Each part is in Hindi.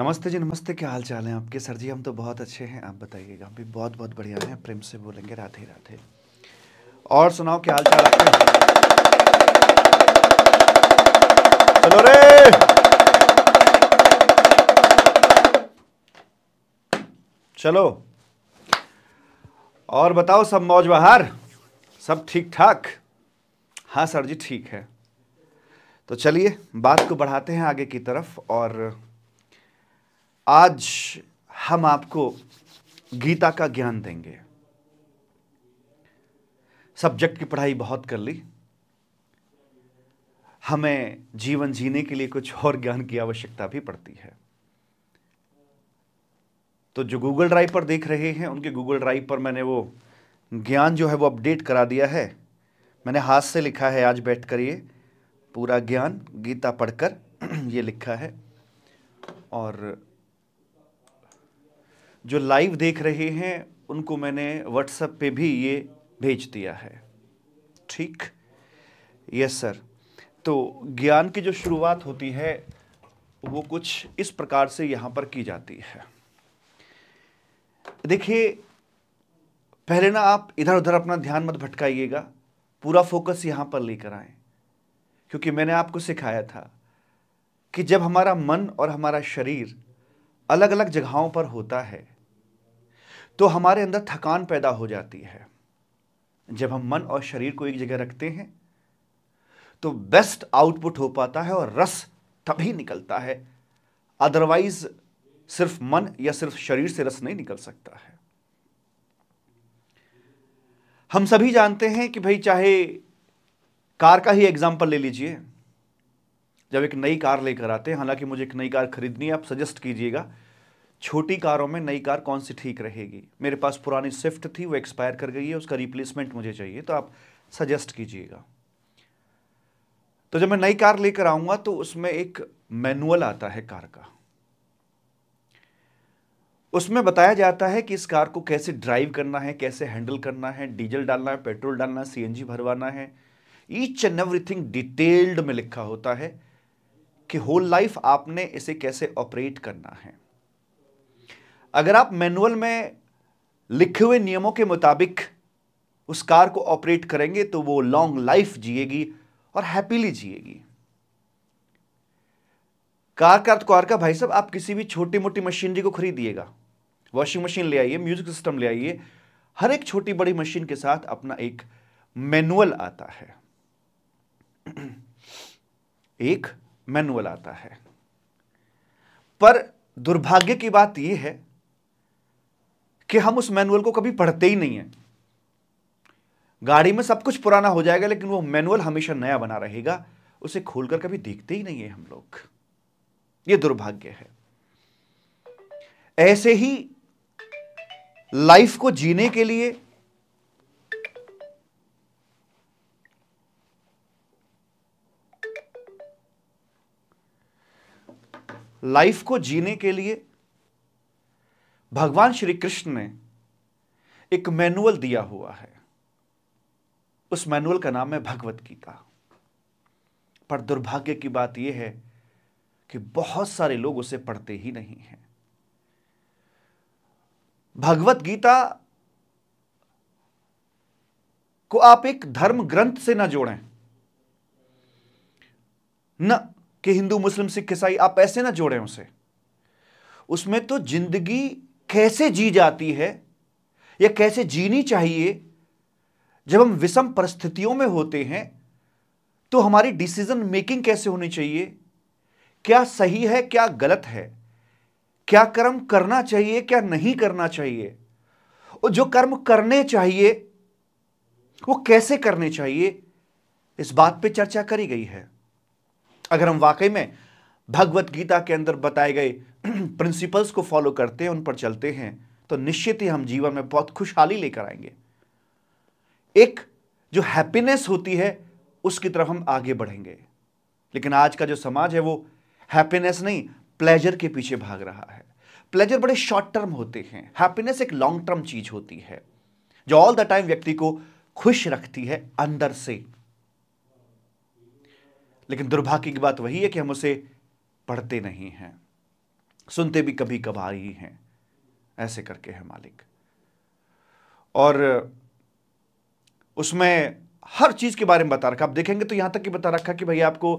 नमस्ते जी नमस्ते क्या हाल चाल है आपके सर जी हम तो बहुत अच्छे हैं आप बताइएगा हम भी बहुत बहुत बढ़िया हैं प्रेम से बोलेंगे राधे राधे और सुनाओ क्या हाल चाल आपके चलो रे चलो और बताओ सब मौज बहार सब ठीक ठाक हाँ सर जी ठीक है तो चलिए बात को बढ़ाते हैं आगे की तरफ और आज हम आपको गीता का ज्ञान देंगे सब्जेक्ट की पढ़ाई बहुत कर ली हमें जीवन जीने के लिए कुछ और ज्ञान की आवश्यकता भी पड़ती है तो जो गूगल ड्राइव पर देख रहे हैं उनके गूगल ड्राइव पर मैंने वो ज्ञान जो है वो अपडेट करा दिया है मैंने हाथ से लिखा है आज बैठ कर ये पूरा ज्ञान गीता पढ़कर ये लिखा है और जो लाइव देख रहे हैं उनको मैंने व्हाट्सएप पे भी ये भेज दिया है ठीक यस सर तो ज्ञान की जो शुरुआत होती है वो कुछ इस प्रकार से यहाँ पर की जाती है देखिए पहले ना आप इधर उधर अपना ध्यान मत भटकाइएगा पूरा फोकस यहाँ पर लेकर आए क्योंकि मैंने आपको सिखाया था कि जब हमारा मन और हमारा शरीर अलग अलग जगहों पर होता है तो हमारे अंदर थकान पैदा हो जाती है जब हम मन और शरीर को एक जगह रखते हैं तो बेस्ट आउटपुट हो पाता है और रस तभी निकलता है अदरवाइज सिर्फ मन या सिर्फ शरीर से रस नहीं निकल सकता है हम सभी जानते हैं कि भाई चाहे कार का ही एग्जाम्पल ले लीजिए जब एक नई कार लेकर आते हैं हालांकि मुझे एक नई कार खरीदनी है आप सजेस्ट कीजिएगा छोटी कारों में नई कार कौन सी ठीक रहेगी मेरे पास पुरानी स्विफ्ट थी वो एक्सपायर कर गई है उसका रिप्लेसमेंट मुझे चाहिए तो आप सजेस्ट कीजिएगा तो जब मैं नई कार लेकर आऊंगा तो उसमें एक मैनुअल आता है कार का उसमें बताया जाता है कि इस कार को कैसे ड्राइव करना है कैसे हैंडल करना है डीजल डालना है पेट्रोल डालना है सीएनजी भरवाना है ईच एंड एवरीथिंग डिटेल्ड में लिखा होता है कि होल लाइफ आपने इसे कैसे ऑपरेट करना है अगर आप मैनुअल में लिखे हुए नियमों के मुताबिक उस कार को ऑपरेट करेंगे तो वो लॉन्ग लाइफ जिएगी और हैप्पीली जिएगी कार का कार का भाई साहब आप किसी भी छोटी मोटी मशीनरी को खरीदिएगा वॉशिंग मशीन ले आइए म्यूजिक सिस्टम ले आइए हर एक छोटी बड़ी मशीन के साथ अपना एक मैनुअल आता है एक मैनुअल आता है पर दुर्भाग्य की बात यह है कि हम उस मैनुअल को कभी पढ़ते ही नहीं है गाड़ी में सब कुछ पुराना हो जाएगा लेकिन वो मैनुअल हमेशा नया बना रहेगा उसे खोलकर कभी देखते ही नहीं है हम लोग ये दुर्भाग्य है ऐसे ही लाइफ को जीने के लिए लाइफ को जीने के लिए भगवान श्री कृष्ण ने एक मैनुअल दिया हुआ है उस मैनुअल का नाम है भगवत गीता पर दुर्भाग्य की बात यह है कि बहुत सारे लोग उसे पढ़ते ही नहीं हैं भगवत गीता को आप एक धर्म ग्रंथ से ना जोड़ें न कि हिंदू मुस्लिम सिख ईसाई आप ऐसे ना जोड़ें उसे उसमें तो जिंदगी कैसे जी जाती है या कैसे जीनी चाहिए जब हम विषम परिस्थितियों में होते हैं तो हमारी डिसीजन मेकिंग कैसे होनी चाहिए क्या सही है क्या गलत है क्या कर्म करना चाहिए क्या नहीं करना चाहिए और जो कर्म करने चाहिए वो कैसे करने चाहिए इस बात पे चर्चा करी गई है अगर हम वाकई में भगवत गीता के अंदर बताए गए प्रिंसिपल्स को फॉलो करते हैं उन पर चलते हैं तो निश्चित ही हम जीवन में बहुत खुशहाली लेकर आएंगे एक जो हैप्पीनेस होती है उसकी तरफ हम आगे बढ़ेंगे लेकिन आज का जो समाज है वो हैप्पीनेस नहीं प्लेजर के पीछे भाग रहा है प्लेजर बड़े शॉर्ट टर्म होते हैं हैप्पीनेस एक लॉन्ग टर्म चीज होती है जो ऑल द टाइम व्यक्ति को खुश रखती है अंदर से लेकिन दुर्भाग्य की बात वही है कि हम उसे पढ़ते नहीं हैं सुनते भी कभी कभार ही हैं ऐसे करके है मालिक और उसमें हर चीज़ के बारे में बता रखा आप देखेंगे तो यहां तक कि बता रखा कि भाई आपको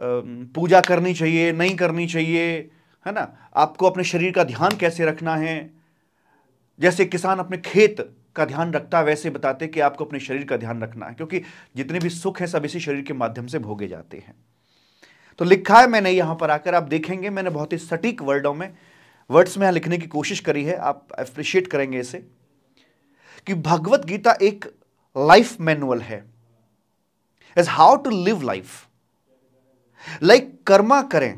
पूजा करनी चाहिए नहीं करनी चाहिए है ना आपको अपने शरीर का ध्यान कैसे रखना है जैसे किसान अपने खेत का ध्यान रखता है वैसे बताते कि आपको अपने शरीर का ध्यान रखना है क्योंकि जितने भी सुख है सब इसी शरीर के माध्यम से भोगे जाते हैं तो लिखा है मैंने यहां पर आकर आप देखेंगे मैंने बहुत ही सटीक वर्डों में वर्ड्स में लिखने की कोशिश करी है आप अप्रिशिएट करेंगे इसे कि भगवत गीता एक लाइफ मैनुअल है is how to live life like karma करें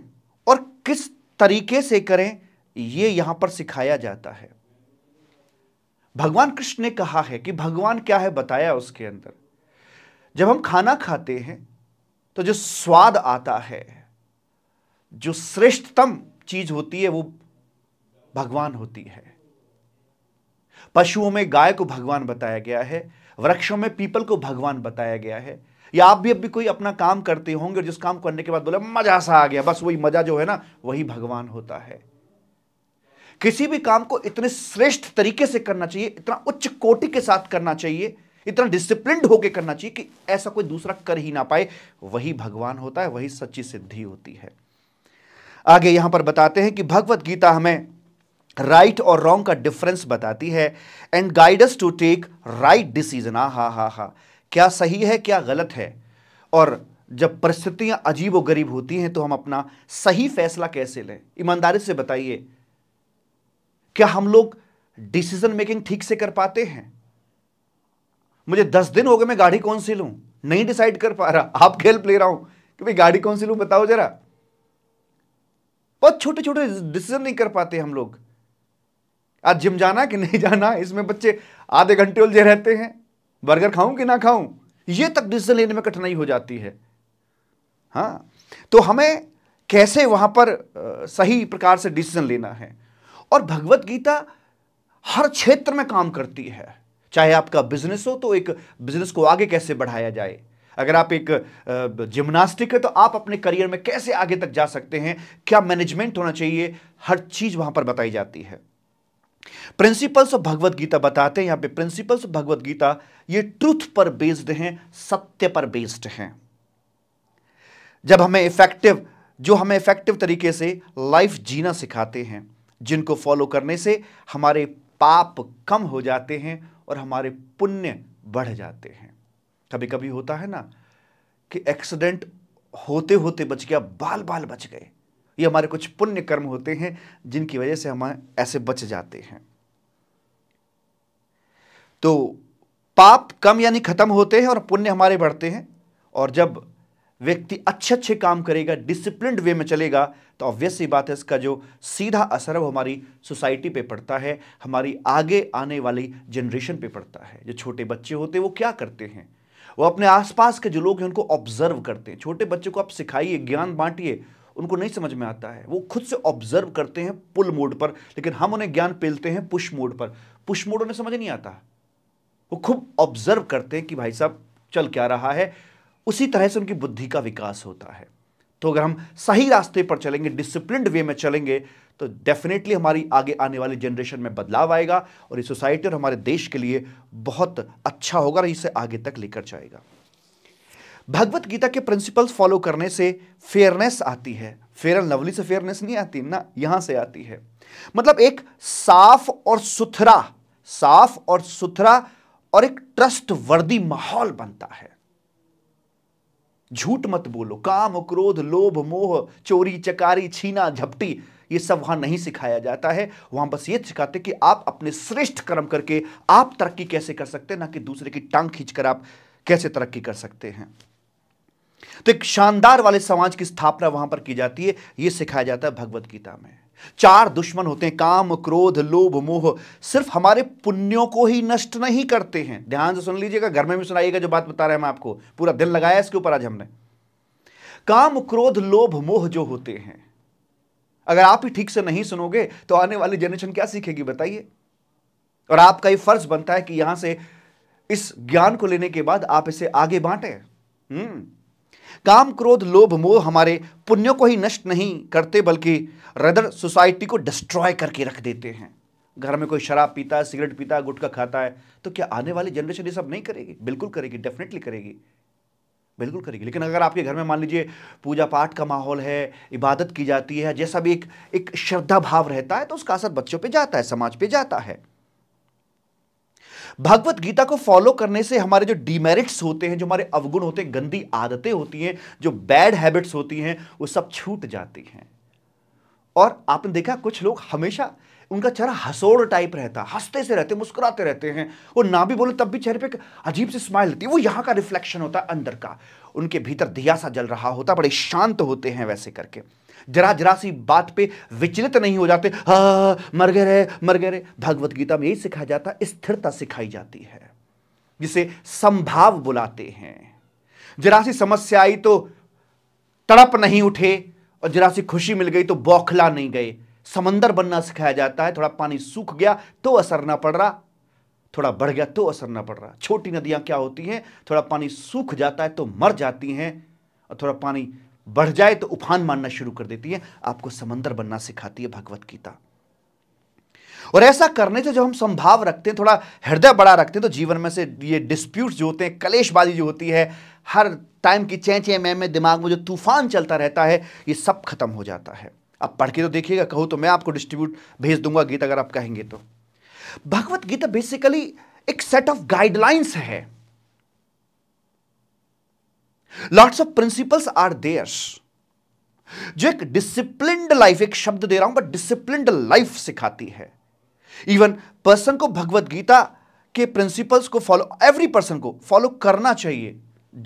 और किस तरीके से करें यह यहां पर सिखाया जाता है भगवान कृष्ण ने कहा है कि भगवान क्या है बताया उसके अंदर जब हम खाना खाते हैं तो जो स्वाद आता है जो श्रेष्ठतम चीज होती है वो भगवान होती है पशुओं में गाय को भगवान बताया गया है वृक्षों में पीपल को भगवान बताया गया है या आप भी अब भी कोई अपना काम करते होंगे जिस काम करने के बाद बोले मजा सा आ गया बस वही मजा जो है ना वही भगवान होता है किसी भी काम को इतने श्रेष्ठ तरीके से करना चाहिए इतना उच्च कोटि के साथ करना चाहिए इतना डिसिप्लिन होके करना चाहिए कि ऐसा कोई दूसरा कर ही ना पाए वही भगवान होता है वही सच्ची सिद्धि होती है आगे यहां पर बताते हैं कि भगवत गीता हमें राइट और रॉन्ग का डिफरेंस बताती है and guides to take right decision आ हा हा हा क्या सही है क्या गलत है और जब परिस्थितियां अजीब और गरीब होती हैं तो हम अपना सही फैसला कैसे लें ईमानदारी से बताइए क्या हम लोग डिसीजन मेकिंग ठीक से कर पाते हैं मुझे दस दिन हो गए मैं गाड़ी कौन सी लू नहीं डिसाइड कर पा रहा आप हेल्प ले रहा हूं कि भाई गाड़ी कौन सी लू बताओ जरा बहुत छोटे छोटे डिसीजन नहीं कर पाते हम लोग आज जिम जाना कि नहीं जाना इसमें बच्चे आधे घंटे उलझे रहते हैं बर्गर खाऊं कि ना खाऊं ये तक डिसीजन लेने में कठिनाई हो जाती है हाँ तो हमें कैसे वहां पर सही प्रकार से डिसीजन लेना है और भगवत गीता हर क्षेत्र में काम करती है चाहे आपका बिजनेस हो तो एक बिजनेस को आगे कैसे बढ़ाया जाए अगर आप एक जिम्नास्टिक है तो आप अपने करियर में कैसे आगे तक जा सकते हैं क्या मैनेजमेंट होना चाहिए हर चीज वहां पर बताई जाती है प्रिंसिपल्स ऑफ भगवत गीता बताते हैं यहां पे प्रिंसिपल्स ऑफ भगवत गीता ये ट्रूथ पर बेस्ड हैं सत्य पर बेस्ड हैं जब हमें इफेक्टिव जो हमें इफेक्टिव तरीके से लाइफ जीना सिखाते हैं जिनको फॉलो करने से हमारे पाप कम हो जाते हैं और हमारे पुण्य बढ़ जाते हैं कभी कभी होता है ना कि एक्सीडेंट होते होते बच गया बाल बाल बच गए ये हमारे कुछ पुण्य कर्म होते हैं जिनकी वजह से हम ऐसे बच जाते हैं तो पाप कम यानी खत्म होते हैं और पुण्य हमारे बढ़ते हैं और जब व्यक्ति अच्छे अच्छे काम करेगा डिसिप्लिन वे में चलेगा तो ऑब्वियस ये बात है इसका जो सीधा असर वो हमारी सोसाइटी पे पड़ता है हमारी आगे आने वाली जनरेशन पे पड़ता है जो छोटे बच्चे होते हैं वो क्या करते हैं वो अपने आसपास के जो लोग हैं उनको ऑब्जर्व करते हैं छोटे बच्चे को आप सिखाइए ज्ञान बांटिए उनको नहीं समझ में आता है वो खुद से ऑब्जर्व करते हैं पुल मोड पर लेकिन हम उन्हें ज्ञान पेलते हैं पुश मोड पर पुश मोड उन्हें समझ नहीं आता वो खूब ऑब्जर्व करते हैं कि भाई साहब चल क्या रहा है उसी तरह से उनकी बुद्धि का विकास होता है तो अगर हम सही रास्ते पर चलेंगे डिसिप्लिन वे में चलेंगे तो डेफिनेटली हमारी आगे आने वाली जनरेशन में बदलाव आएगा और ये सोसाइटी और हमारे देश के लिए बहुत अच्छा होगा और इसे आगे तक लेकर जाएगा भगवत गीता के प्रिंसिपल्स फॉलो करने से फेयरनेस आती है फेयर एंड लवली से फेयरनेस नहीं आती ना यहां से आती है मतलब एक साफ और सुथरा साफ और सुथरा और एक ट्रस्ट वर्दी माहौल बनता है झूठ मत बोलो काम क्रोध लोभ मोह चोरी चकारी छीना झपटी ये सब वहां नहीं सिखाया जाता है वहां बस ये सिखाते कि आप अपने श्रेष्ठ कर्म करके आप तरक्की कैसे कर सकते हैं ना कि दूसरे की टांग खींचकर आप कैसे तरक्की कर सकते हैं तो एक शानदार वाले समाज की स्थापना वहां पर की जाती है यह सिखाया जाता है भगवत गीता में चार दुश्मन होते हैं काम क्रोध लोभ मोह सिर्फ हमारे पुण्यों को ही नष्ट नहीं करते हैं ध्यान से सुन लीजिएगा घर में भी सुनाइएगा जो बात बता रहे हैं हम आपको पूरा दिल लगाया इसके ऊपर आज हमने काम क्रोध लोभ मोह जो होते हैं अगर आप ही ठीक से नहीं सुनोगे तो आने वाली जनरेशन क्या सीखेगी बताइए और आपका ये फर्ज बनता है कि यहां से इस ज्ञान को लेने के बाद आप इसे आगे बांटें हम्म। काम क्रोध लोभ मोह हमारे पुण्यों को ही नष्ट नहीं करते बल्कि रदर सोसाइटी को डिस्ट्रॉय करके रख देते हैं घर में कोई शराब पीता है सिगरेट पीता है गुटखा खाता है तो क्या आने वाली जनरेशन ये सब नहीं करेगी बिल्कुल करेगी डेफिनेटली करेगी बिल्कुल करेगी लेकिन अगर आपके घर में मान लीजिए पूजा पाठ का माहौल है इबादत की जाती है जैसा भी एक एक श्रद्धा भाव रहता है तो उसका असर बच्चों पे जाता है समाज पे जाता है भगवत गीता को फॉलो करने से हमारे जो डिमेरिट्स होते हैं जो हमारे अवगुण होते हैं गंदी आदतें होती हैं जो बैड हैबिट्स होती हैं वो सब छूट जाती हैं और आपने देखा कुछ लोग हमेशा उनका चेहरा हसोड़ टाइप रहता हंसते से रहते मुस्कुराते रहते हैं वो ना भी बोले तब भी चेहरे पे अजीब सी स्माइल रहती है वो यहाँ का रिफ्लेक्शन होता है अंदर का उनके भीतर दिया सा जल रहा होता बड़े शांत होते हैं वैसे करके जरा जरा सी बात पे विचलित नहीं हो जाते हा हाँ, हाँ, हाँ, मर गए रहे मर गए रहे भगवत गीता में यही सिखाया जाता स्थिरता सिखाई जाती है जिसे संभाव बुलाते हैं जरा सी समस्या आई तो तड़प नहीं उठे और जरा सी खुशी मिल गई तो बौखला नहीं गए समंदर बनना सिखाया जाता है थोड़ा पानी सूख गया तो असर ना पड़ रहा थोड़ा बढ़ गया तो असर ना पड़ रहा छोटी नदियां क्या होती हैं थोड़ा पानी सूख जाता है तो मर जाती हैं और थोड़ा पानी बढ़ जाए तो उफान मानना शुरू कर देती है आपको समंदर बनना सिखाती है भगवत गीता और ऐसा करने से जब हम संभाव रखते हैं थोड़ा हृदय बड़ा रखते हैं तो जीवन में से ये डिस्प्यूट्स जो होते हैं कलेशबाजी जो होती है हर टाइम की चेंचे में में दिमाग में जो तूफान चलता रहता है ये सब खत्म हो जाता है आप पढ़ के तो देखिएगा कहो तो मैं आपको डिस्ट्रीब्यूट भेज दूंगा गीता अगर आप कहेंगे तो भगवत गीता बेसिकली एक सेट ऑफ गाइडलाइंस है lots of principles are there's जो एक डिसिप्लिन लाइफ एक शब्द दे रहा हूं बट डिसिप्लिन्ड लाइफ सिखाती है इवन पर्सन को भगवत गीता के प्रिंसिपल्स को फॉलो एवरी पर्सन को फॉलो करना चाहिए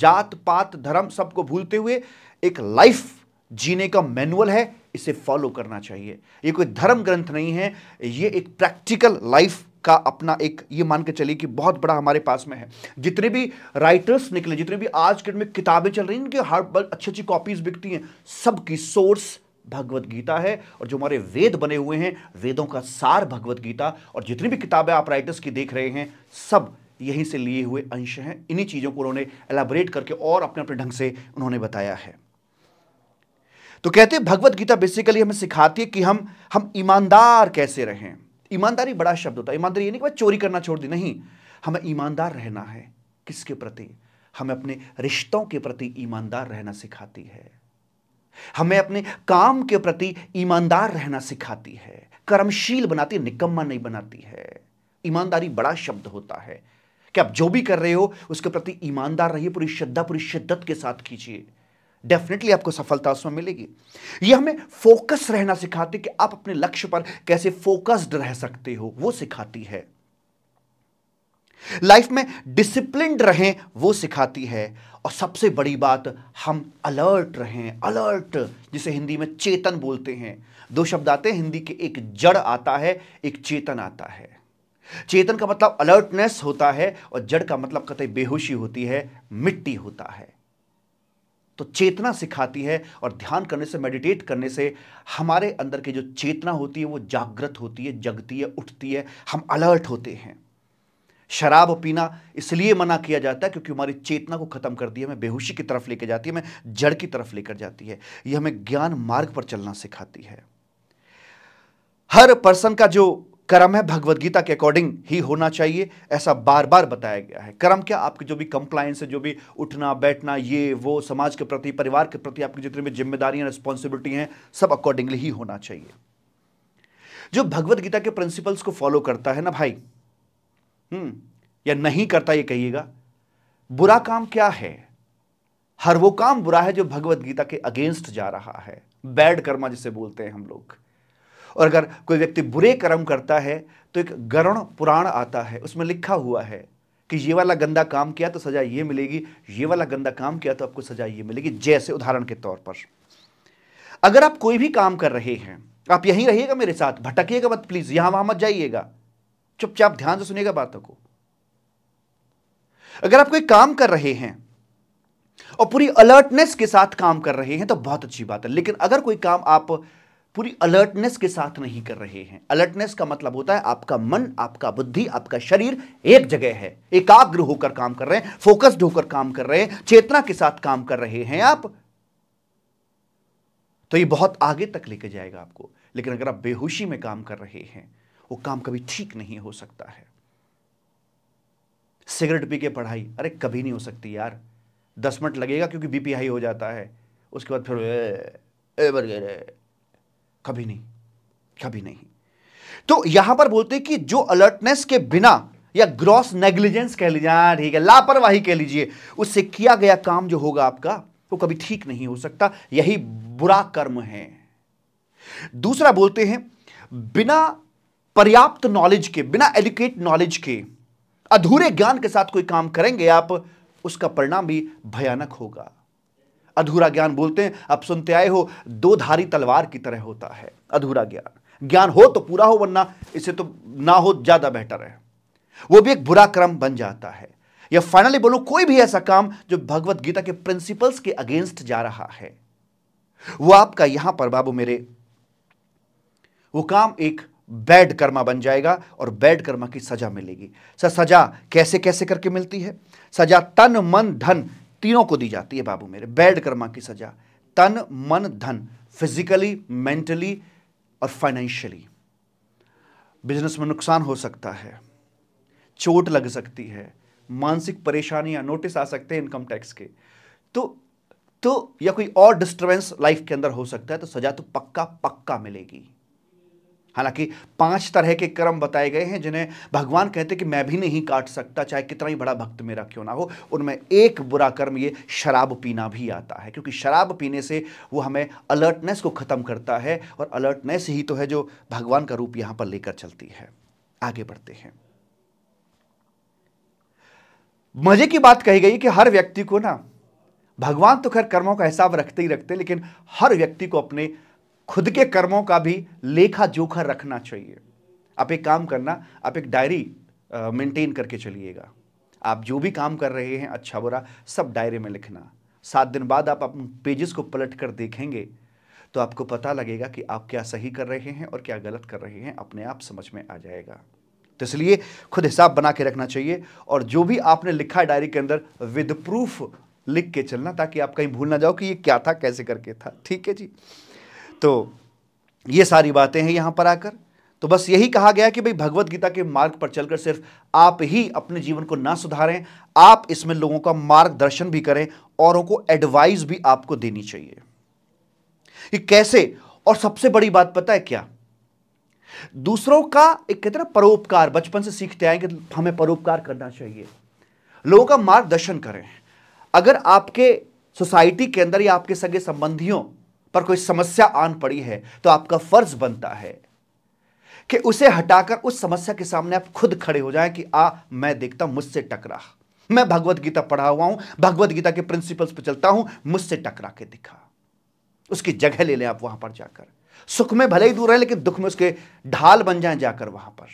जात पात धर्म सबको भूलते हुए एक लाइफ जीने का मैनुअल है इसे फॉलो करना चाहिए यह कोई धर्म ग्रंथ नहीं है यह एक प्रैक्टिकल लाइफ का अपना एक ये मान के चलिए कि बहुत बड़ा हमारे पास में है जितने भी राइटर्स निकले जितने भी आज के में किताबें चल रही हैं इनके हर अच्छी अच्छी कॉपीज बिकती हैं सबकी सोर्स भगवत गीता है और जो हमारे वेद बने हुए हैं वेदों का सार भगवत गीता और जितनी भी किताबें आप राइटर्स की देख रहे हैं सब यहीं से लिए हुए अंश हैं इन्हीं चीज़ों को उन्होंने एलाबोरेट करके और अपने अपने ढंग से उन्होंने बताया है तो कहते हैं भगवत गीता बेसिकली हमें सिखाती है कि हम हम ईमानदार कैसे रहें ईमानदारी बड़ा शब्द होता है ईमानदारी नहीं कि चोरी करना छोड़ दी नहीं हमें ईमानदार रहना है किसके प्रति हमें अपने रिश्तों के प्रति ईमानदार रहना सिखाती है हमें अपने काम के प्रति ईमानदार रहना सिखाती है कर्मशील बनाती है निकम्मा नहीं बनाती है ईमानदारी बड़ा शब्द होता है कि आप जो भी कर रहे हो उसके प्रति ईमानदार रहिए पूरी श्रद्धा पूरी शिद्दत के साथ कीजिए डेफिनेटली आपको सफलता उसमें मिलेगी ये हमें फोकस रहना सिखाती कि आप अपने लक्ष्य पर कैसे फोकस्ड रह सकते हो वो सिखाती है लाइफ में डिसिप्लिन रहें वो सिखाती है और सबसे बड़ी बात हम अलर्ट रहें अलर्ट जिसे हिंदी में चेतन बोलते हैं दो शब्द आते हैं हिंदी के एक जड़ आता है एक चेतन आता है चेतन का मतलब अलर्टनेस होता है और जड़ का मतलब कतई बेहोशी होती है मिट्टी होता है तो चेतना सिखाती है और ध्यान करने से मेडिटेट करने से हमारे अंदर की जो चेतना होती है वो जागृत होती है जगती है उठती है हम अलर्ट होते हैं शराब पीना इसलिए मना किया जाता है क्योंकि हमारी चेतना को ख़त्म कर दिया हमें बेहोशी की तरफ लेकर जाती है हमें जड़ की तरफ लेकर जाती है ये हमें ज्ञान मार्ग पर चलना सिखाती है हर पर्सन का जो कर्म है भगवत गीता के अकॉर्डिंग ही होना चाहिए ऐसा बार बार बताया गया है कर्म क्या आपके जो भी कंप्लायंस है जो भी उठना बैठना ये वो समाज के प्रति परिवार के प्रति आपकी जितनी भी जिम्मेदारियां रिस्पॉन्सिबिलिटी हैं सब अकॉर्डिंगली ही होना चाहिए जो भगवत गीता के प्रिंसिपल्स को फॉलो करता है ना भाई हम्म या नहीं करता ये कहिएगा बुरा काम क्या है हर वो काम बुरा है जो भगवत गीता के अगेंस्ट जा रहा है बैड कर्मा जिसे बोलते हैं हम लोग और अगर कोई व्यक्ति बुरे कर्म करता है तो एक गरुण पुराण आता है उसमें लिखा हुआ है कि ये वाला गंदा काम किया तो सजा ये मिलेगी ये वाला गंदा काम किया तो आपको सजा ये मिलेगी जैसे उदाहरण के तौर पर अगर आप कोई भी काम कर रहे हैं आप यहीं रहिएगा मेरे साथ भटकिएगा मत प्लीज यहां वहां मत जाइएगा चुपचाप ध्यान से सुनेगा बातों को अगर आप कोई काम कर रहे हैं और पूरी अलर्टनेस के साथ काम कर रहे हैं तो बहुत अच्छी बात है लेकिन अगर कोई काम आप पूरी अलर्टनेस के साथ नहीं कर रहे हैं अलर्टनेस का मतलब होता है आपका मन आपका बुद्धि आपका शरीर एक जगह है एकाग्र होकर काम कर रहे हैं फोकस्ड होकर काम कर रहे हैं चेतना के साथ काम कर रहे हैं आप तो ये बहुत आगे तक लेके जाएगा आपको लेकिन अगर आप बेहोशी में काम कर रहे हैं वो काम कभी ठीक नहीं हो सकता है सिगरेट पी के पढ़ाई अरे कभी नहीं हो सकती यार दस मिनट लगेगा क्योंकि बीपी हाई हो जाता है उसके बाद फिर ए, ए, बर्गर है कभी नहीं कभी नहीं तो यहां पर बोलते हैं कि जो अलर्टनेस के बिना या ग्रॉस नेग्लिजेंस कह लीजिए हाँ, ठीक है लापरवाही कह लीजिए उससे किया गया काम जो होगा आपका वो तो कभी ठीक नहीं हो सकता यही बुरा कर्म है दूसरा बोलते हैं बिना पर्याप्त नॉलेज के बिना एडुकेट नॉलेज के अधूरे ज्ञान के साथ कोई काम करेंगे आप उसका परिणाम भी भयानक होगा अधूरा ज्ञान बोलते हैं आप सुनते आए हो दो धारी तलवार की तरह होता है अधूरा ज्ञान ज्ञान हो तो पूरा हो वरना इसे तो ना हो ज़्यादा बेहतर है वो भी एक बुरा क्रम बन जाता है या फाइनली बोलो कोई भी ऐसा काम जो भगवत गीता के प्रिंसिपल्स के अगेंस्ट जा रहा है वो आपका यहां पर बाबू मेरे वो काम एक बैड कर्मा बन जाएगा और बैड कर्मा की सजा मिलेगी सर सजा कैसे कैसे करके मिलती है सजा तन मन धन तीनों को दी जाती है बाबू मेरे बैड कर्मा की सजा तन मन धन फिजिकली मेंटली और फाइनेंशियली बिजनेस में नुकसान हो सकता है चोट लग सकती है मानसिक परेशानियां नोटिस आ सकते हैं इनकम टैक्स के तो तो या कोई और डिस्टरबेंस लाइफ के अंदर हो सकता है तो सजा तो पक्का पक्का मिलेगी हालांकि पांच तरह के कर्म बताए गए हैं जिन्हें भगवान कहते कि मैं भी नहीं काट सकता चाहे कितना ही बड़ा भक्त मेरा क्यों ना हो उनमें एक बुरा कर्म ये शराब पीना भी आता है क्योंकि शराब पीने से वो हमें अलर्टनेस को ख़त्म करता है और अलर्टनेस ही तो है जो भगवान का रूप यहां पर लेकर चलती है आगे बढ़ते हैं मजे की बात कही गई कि हर व्यक्ति को ना भगवान तो खैर कर्मों का हिसाब रखते ही रखते लेकिन हर व्यक्ति को अपने खुद के कर्मों का भी लेखा जोखा रखना चाहिए आप एक काम करना आप एक डायरी मेंटेन करके चलिएगा आप जो भी काम कर रहे हैं अच्छा बुरा सब डायरी में लिखना सात दिन बाद आप अपने पेजेस को पलट कर देखेंगे तो आपको पता लगेगा कि आप क्या सही कर रहे हैं और क्या गलत कर रहे हैं अपने आप समझ में आ जाएगा तो इसलिए खुद हिसाब बना के रखना चाहिए और जो भी आपने लिखा है डायरी के अंदर विद प्रूफ लिख के चलना ताकि आप कहीं भूल ना जाओ कि ये क्या था कैसे करके था ठीक है जी तो ये सारी बातें हैं यहाँ पर आकर तो बस यही कहा गया कि भाई भगवत गीता के मार्ग पर चलकर सिर्फ आप ही अपने जीवन को ना सुधारें आप इसमें लोगों का मार्गदर्शन भी करें औरों को एडवाइस भी आपको देनी चाहिए कि कैसे और सबसे बड़ी बात पता है क्या दूसरों का एक कहते ना परोपकार बचपन से सीखते आए कि हमें परोपकार करना चाहिए लोगों का मार्गदर्शन करें अगर आपके सोसाइटी के अंदर या आपके सगे संबंधियों पर कोई समस्या आन पड़ी है तो आपका फर्ज बनता है कि उसे हटाकर उस समस्या के सामने आप खुद खड़े हो जाएं कि आ मैं देखता मुझसे टकरा मैं भगवत गीता पढ़ा हुआ हूं भगवत गीता के प्रिंसिपल्स पर चलता हूं मुझसे टकरा के दिखा उसकी जगह ले लें आप वहां पर जाकर सुख में भले ही दूर है लेकिन दुख में उसके ढाल बन जाए जाकर वहां पर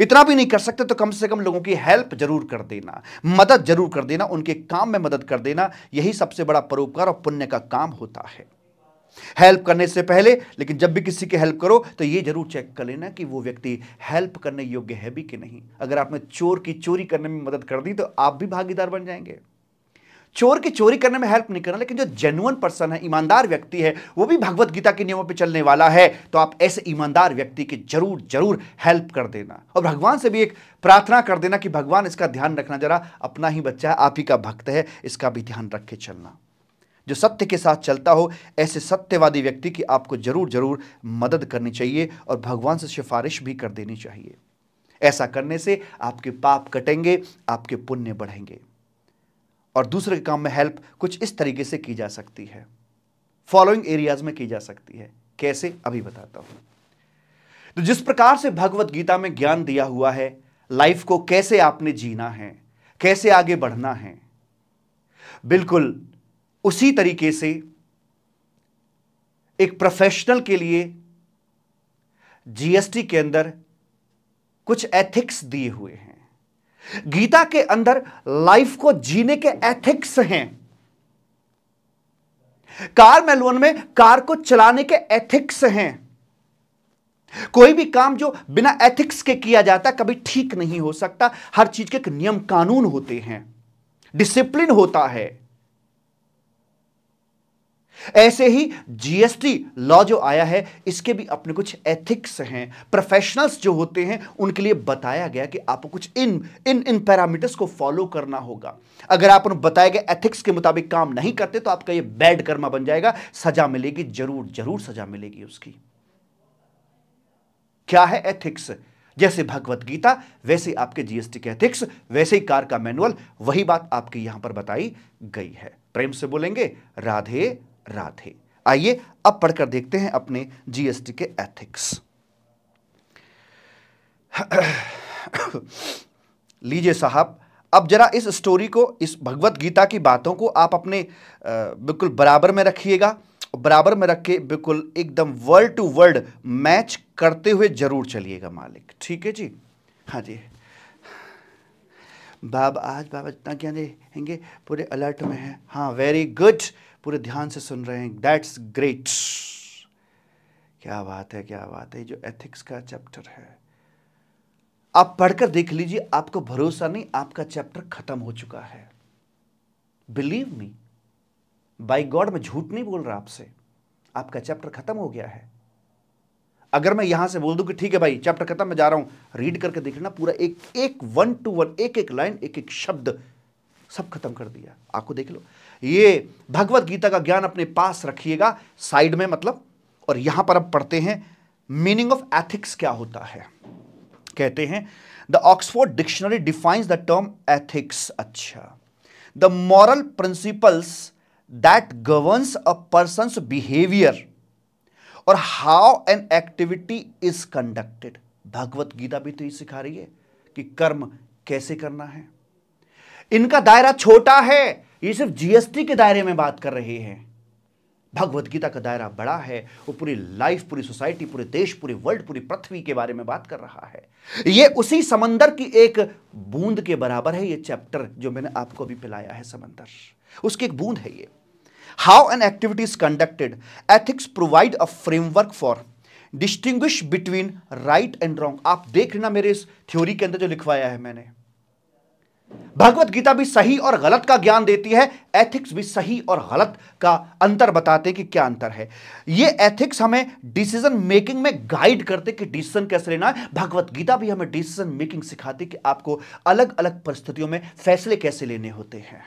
इतना भी नहीं कर सकते तो कम से कम लोगों की हेल्प जरूर कर देना मदद जरूर कर देना उनके काम में मदद कर देना यही सबसे बड़ा परोपकार और पुण्य का काम होता है हेल्प करने से पहले लेकिन जब भी किसी की हेल्प करो तो ये जरूर चेक कर लेना कि वो व्यक्ति हेल्प करने योग्य है भी कि नहीं अगर आपने चोर की चोरी करने में मदद कर दी तो आप भी भागीदार बन जाएंगे चोर की चोरी करने में हेल्प नहीं करना लेकिन जो जेनुअन पर्सन है ईमानदार व्यक्ति है वो भी भगवत गीता के नियमों पर चलने वाला है तो आप ऐसे ईमानदार व्यक्ति की जरूर जरूर हेल्प कर देना और भगवान से भी एक प्रार्थना कर देना कि भगवान इसका ध्यान रखना जरा अपना ही बच्चा है आप ही का भक्त है इसका भी ध्यान रख के चलना जो सत्य के साथ चलता हो ऐसे सत्यवादी व्यक्ति की आपको जरूर जरूर मदद करनी चाहिए और भगवान से सिफारिश भी कर देनी चाहिए ऐसा करने से आपके पाप कटेंगे आपके पुण्य बढ़ेंगे और दूसरे के काम में हेल्प कुछ इस तरीके से की जा सकती है फॉलोइंग एरियाज में की जा सकती है कैसे अभी बताता हूं तो जिस प्रकार से भगवत गीता में ज्ञान दिया हुआ है लाइफ को कैसे आपने जीना है कैसे आगे बढ़ना है बिल्कुल उसी तरीके से एक प्रोफेशनल के लिए जीएसटी के अंदर कुछ एथिक्स दिए हुए हैं गीता के अंदर लाइफ को जीने के एथिक्स हैं कार मेलोन में कार को चलाने के एथिक्स हैं कोई भी काम जो बिना एथिक्स के किया जाता कभी ठीक नहीं हो सकता हर चीज के नियम कानून होते हैं डिसिप्लिन होता है ऐसे ही जीएसटी लॉ जो आया है इसके भी अपने कुछ एथिक्स हैं प्रोफेशनल्स जो होते हैं उनके लिए बताया गया कि आपको कुछ इन इन इन पैरामीटर्स को फॉलो करना होगा अगर आप उन बताए गए एथिक्स के मुताबिक काम नहीं करते तो आपका ये बैड कर्मा बन जाएगा सजा मिलेगी जरूर जरूर सजा मिलेगी उसकी क्या है एथिक्स जैसे भगवत गीता वैसे आपके जीएसटी के एथिक्स वैसे ही कार का मैनुअल वही बात आपके यहां पर बताई गई है प्रेम से बोलेंगे राधे राधे आइए अब पढ़कर देखते हैं अपने जीएसटी के एथिक्स लीजिए साहब अब जरा इस स्टोरी को इस भगवत गीता की बातों को आप अपने बिल्कुल बराबर में रखिएगा बराबर में रख के बिल्कुल एकदम वर्ल्ड टू वर्ल्ड मैच करते हुए जरूर चलिएगा मालिक ठीक है जी हाँ जी बाबा आज बाबा जितना ज्ञान देंगे पूरे अलर्ट में है हाँ वेरी गुड पूरे ध्यान से सुन रहे हैं दैट्स ग्रेट क्या बात है क्या बात है जो एथिक्स का चैप्टर है आप पढ़कर देख लीजिए आपको भरोसा नहीं आपका चैप्टर खत्म हो चुका है बिलीव मी बाई गॉड मैं झूठ नहीं बोल रहा आपसे आपका चैप्टर खत्म हो गया है अगर मैं यहां से बोल दूं कि ठीक है भाई चैप्टर खत्म मैं जा रहा हूं रीड करके देख लेना पूरा एक एक वन टू वन एक एक लाइन एक एक शब्द सब खत्म कर दिया आपको देख लो ये भगवत गीता का ज्ञान अपने पास रखिएगा साइड में मतलब और यहां पर अब पढ़ते हैं मीनिंग ऑफ एथिक्स क्या होता है कहते हैं the Oxford dictionary defines the term ethics अच्छा the moral principles that governs a person behaviour और how an activity is conducted Bhagavad Gita भी तो ये सिखा रही है कि कर्म कैसे करना है इनका दायरा छोटा है ये सिर्फ जीएसटी के दायरे में बात कर रहे हैं भगवत गीता का दायरा बड़ा है वो पूरी लाइफ पूरी सोसाइटी पूरे देश पूरे वर्ल्ड पूरी पृथ्वी के बारे में बात कर रहा है ये उसी समंदर की एक बूंद के बराबर है ये चैप्टर जो मैंने आपको अभी पिलाया है समंदर उसकी एक बूंद है ये how an activity is conducted ethics provide a framework for distinguish between right and wrong आप देख लेना मेरे इस थ्योरी के अंदर जो लिखवाया है मैंने भगवत गीता भी सही और गलत का ज्ञान देती है एथिक्स भी सही और गलत का अंतर बताते कि क्या अंतर है ये एथिक्स हमें डिसीजन मेकिंग में गाइड करते कि डिसीजन कैसे लेना है भगवत गीता भी हमें डिसीजन मेकिंग सिखाती कि आपको अलग अलग परिस्थितियों में फैसले कैसे लेने होते हैं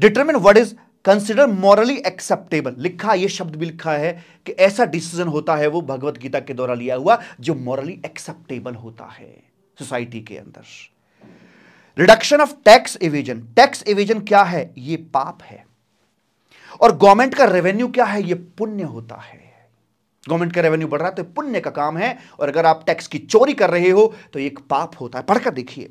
determine what is consider morally acceptable लिखा यह शब्द भी लिखा है कि ऐसा डिसीजन होता है वो भगवत गीता के द्वारा लिया हुआ जो मॉरली एक्सेप्टेबल होता है सोसाइटी के अंदर reduction of tax evasion tax evasion क्या है ये पाप है और गवर्नमेंट का रेवेन्यू क्या है ये पुण्य होता है गवर्नमेंट का रेवेन्यू बढ़ रहा है तो पुण्य का काम है और अगर आप टैक्स की चोरी कर रहे हो तो एक पाप होता है पढ़कर देखिए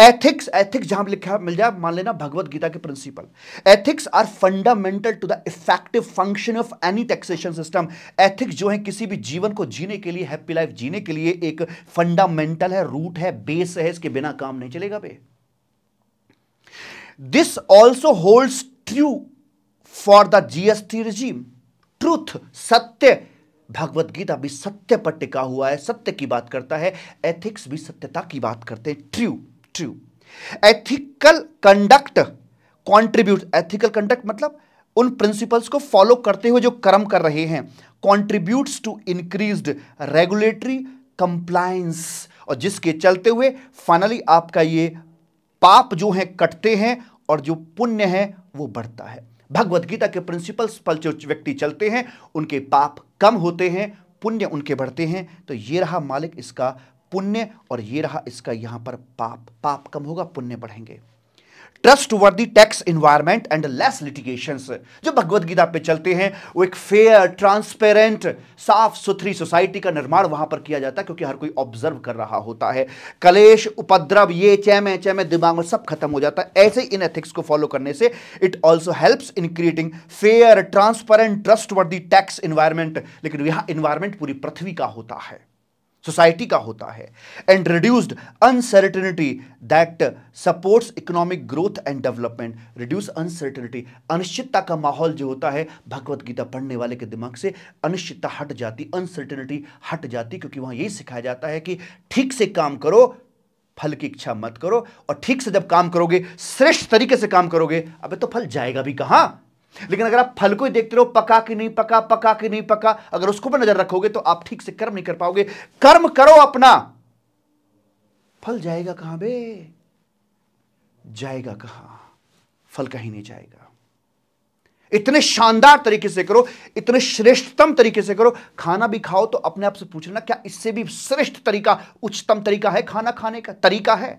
एथिक्स एथिक्स जहां लिखा मिल जाए मान लेना भगवत गीता के principle ethics are fundamental to the effective function of any taxation system ethics जो है किसी भी जीवन को जीने के लिए हैप्पी लाइफ जीने के लिए एक फंडामेंटल है रूट है बेस है इसके बिना काम नहीं चलेगा by this also holds true for the GST regime truth सत्य भगवत गीता भी सत्य पर टिका हुआ है सत्य की बात करता है एथिक्स भी सत्यता की बात करते हैं true true ethical conduct contribute ethical conduct मतलब उन प्रिंसिपल्स को फॉलो करते हुए जो कर्म कर रहे हैं contribute to increase regulatory compliance और जिसके चलते हुए फाइनली आपका ये पाप जो है कटते हैं और जो पुण्य है वो बढ़ता है भगवत गीता के प्रिंसिपल्स पर जो व्यक्ति चलते हैं उनके पाप कम होते हैं पुण्य उनके बढ़ते हैं तो ये रहा मालिक इसका पुण्य और ये रहा इसका यहां पर पाप पाप कम होगा पुण्य बढ़ेंगे trustworthy tax environment and less litigation जो भगवत गीता पे चलते हैं वो एक फेयर ट्रांसपेरेंट साफ सुथरी सोसाइटी का निर्माण वहां पर किया जाता है क्योंकि हर कोई ऑब्जर्व कर रहा होता है कलेश उपद्रव ये चैमे चैमे दिमाग में सब खत्म हो जाता है ऐसे इन एथिक्स को फॉलो करने से it also helps in creating fair transparent trustworthy tax environment लेकिन यहां इन्वायरमेंट पूरी पृथ्वी का होता है सोसाइटी का होता है and reduced uncertainty that supports economic growth and development reduce uncertainty अनिश्चितता का माहौल जो होता है भगवत गीता पढ़ने वाले के दिमाग से अनिश्चितता हट जाती अनसर्टिनिटी हट जाती क्योंकि वहां यही सिखाया जाता है कि ठीक से काम करो फल की इच्छा मत करो और ठीक से जब काम करोगे श्रेष्ठ तरीके से काम करोगे अब तो फल जाएगा भी कहां लेकिन अगर आप फल को ही देखते रहो पका कि नहीं पका पका कि नहीं पका अगर उसको पर नजर रखोगे तो आप ठीक से कर्म नहीं कर पाओगे कर्म करो अपना फल जाएगा कहां बे जाएगा कहां फल कहीं नहीं जाएगा इतने शानदार तरीके से करो इतने श्रेष्ठतम तरीके से करो खाना भी खाओ तो अपने आप से पूछ लेना क्या इससे भी श्रेष्ठ तरीका उच्चतम तरीका है खाना खाने का तरीका है